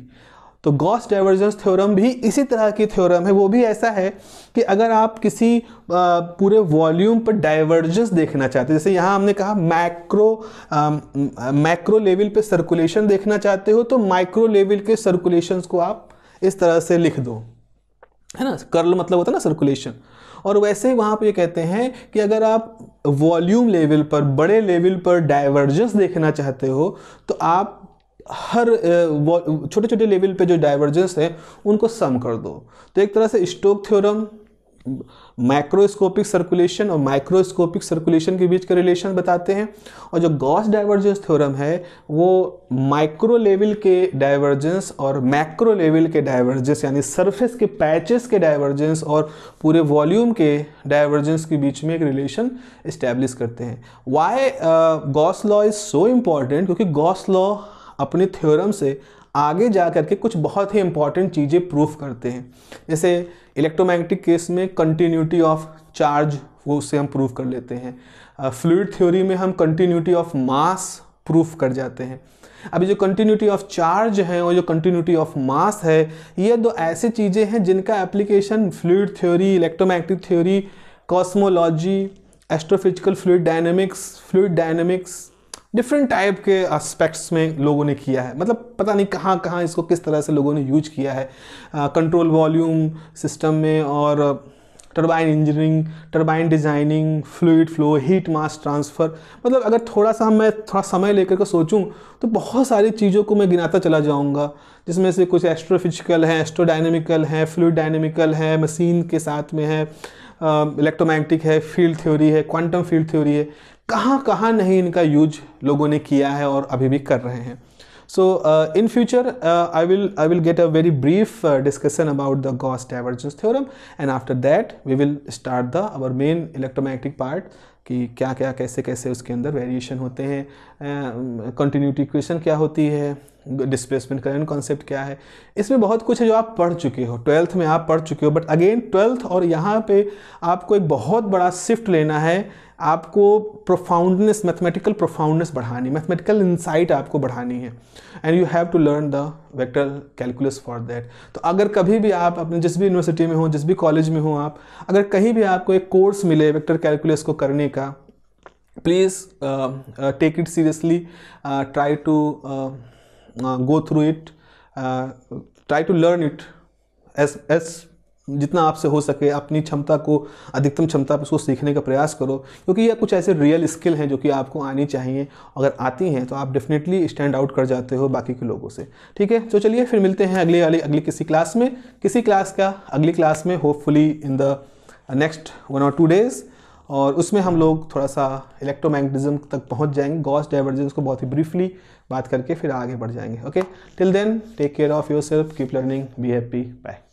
तो गॉस डाइवर्जेंस थ्योरम भी इसी तरह की थ्योरम है वो भी ऐसा है कि अगर आप किसी पूरे वॉल्यूम पर डाइवर्जेंस देखना चाहते हैं जैसे यहाँ हमने कहा मैक्रो मैक्रो लेवल पे सर्कुलेशन देखना चाहते हो तो माइक्रो लेवल के सर्कुलेशंस को आप इस तरह से लिख दो है ना कर्ल मतलब होता है ना सर्कुलेशन और वैसे ही वहाँ पर ये कहते हैं कि अगर आप वॉल्यूम लेवल पर बड़े लेवल पर डाइवर्जेंस देखना चाहते हो तो आप हर छोटे छोटे लेवल पे जो डाइवर्जेंस है उनको सम कर दो तो एक तरह से स्टोक थ्योरम माइक्रोस्कोपिक सर्कुलेशन और माइक्रोस्कोपिक सर्कुलेशन के बीच का रिलेशन बताते हैं और जो गॉस डाइवर्जेंस थ्योरम है वो माइक्रो लेवल के डाइवर्जेंस और मैक्रो लेवल के डाइवर्जेंस यानी सरफेस के पैचेस के डाइवर्जेंस और पूरे वॉल्यूम के डाइवर्जेंस के बीच में एक रिलेशन इस्टेब्लिश करते हैं why uh, Gauss law is so important क्योंकि गॉस लॉ अपने थ्योरम से आगे जा करके कुछ बहुत ही इंपॉर्टेंट चीज़ें प्रूफ करते हैं जैसे इलेक्ट्रोमैग्नेटिक केस में कंटिन्यूटी ऑफ चार्ज वो उससे हम प्रूव कर लेते हैं फ्लूड थ्योरी में हम कंटिन्यूटी ऑफ मास प्रूफ कर जाते हैं अभी जो कंटिन्यूटी ऑफ चार्ज है और जो कंटिन्यूटी ऑफ मास है ये दो ऐसी चीज़ें हैं जिनका application fluid theory electromagnetic theory cosmology astrophysical fluid dynamics fluid dynamics different type के एस्पेक्ट्स में लोगों ने किया है मतलब पता नहीं कहाँ कहाँ इसको किस तरह से लोगों ने यूज किया है कंट्रोल वॉल्यूम सिस्टम में और turbine engineering turbine designing fluid flow heat mass transfer मतलब अगर थोड़ा सा मैं थोड़ा समय लेकर के सोचूं तो बहुत सारी चीज़ों को मैं गिनाता चला जाऊंगा जिसमें से कुछ एस्ट्रोफिजिकल है एस्ट्रोडाइनमिकल है फ्लूड डायनेमिकल है मशीन के साथ में है इलेक्ट्रोमैग्नेटिक है फील्ड थ्योरी है क्वांटम फील्ड थ्योरी है कहाँ कहाँ नहीं इनका यूज लोगों ने किया है और अभी भी कर रहे हैं so in future I will I will get a very brief discussion about the Gauss divergence theorem and after that we will start the our main electromagnetic part कि क्या क्या कैसे कैसे उसके अंदर वेरिएशन होते हैं कंटिन्यूटी uh, इक्वेशन क्या होती है डिस्प्लेसमेंट करंट कॉन्सेप्ट क्या है इसमें बहुत कुछ है जो आप पढ़ चुके हो ट्वेल्थ में आप पढ़ चुके हो बट अगेन ट्वेल्थ और यहाँ पे आपको एक बहुत बड़ा शिफ्ट लेना है आपको प्रोफाउंडनेस मैथमेटिकल प्रोफाउंडनेस बढ़ानी मैथमेटिकल इंसाइट आपको बढ़ानी है and you have to learn the vector calculus for that तो अगर कभी भी आप अपने जिस भी यूनिवर्सिटी में हो जिस भी कॉलेज में हो आप अगर कहीं भी आपको एक कोर्स मिले वेक्टर कैलकुलस को करने का please take it seriously try to go through it try to learn it as as जितना आपसे हो सके अपनी क्षमता को अधिकतम क्षमता पर उसको सीखने का प्रयास करो क्योंकि यह कुछ ऐसे रियल स्किल हैं जो कि आपको आनी चाहिए अगर आती हैं तो आप डेफिनेटली स्टैंड आउट कर जाते हो बाकी के लोगों से ठीक है तो चलिए फिर मिलते हैं अगले वाली अगली किसी क्लास में किसी क्लास का अगली क्लास में hopefully in the next one or two days और उसमें हम लोग थोड़ा सा इलेक्ट्रोमैग्नेटिज्म तक पहुँच जाएंगे गॉस डाइवर्जेंस को बहुत ही ब्रीफली बात करके फिर आगे बढ़ जाएंगे okay till then take care of yourself keep learning be happy bye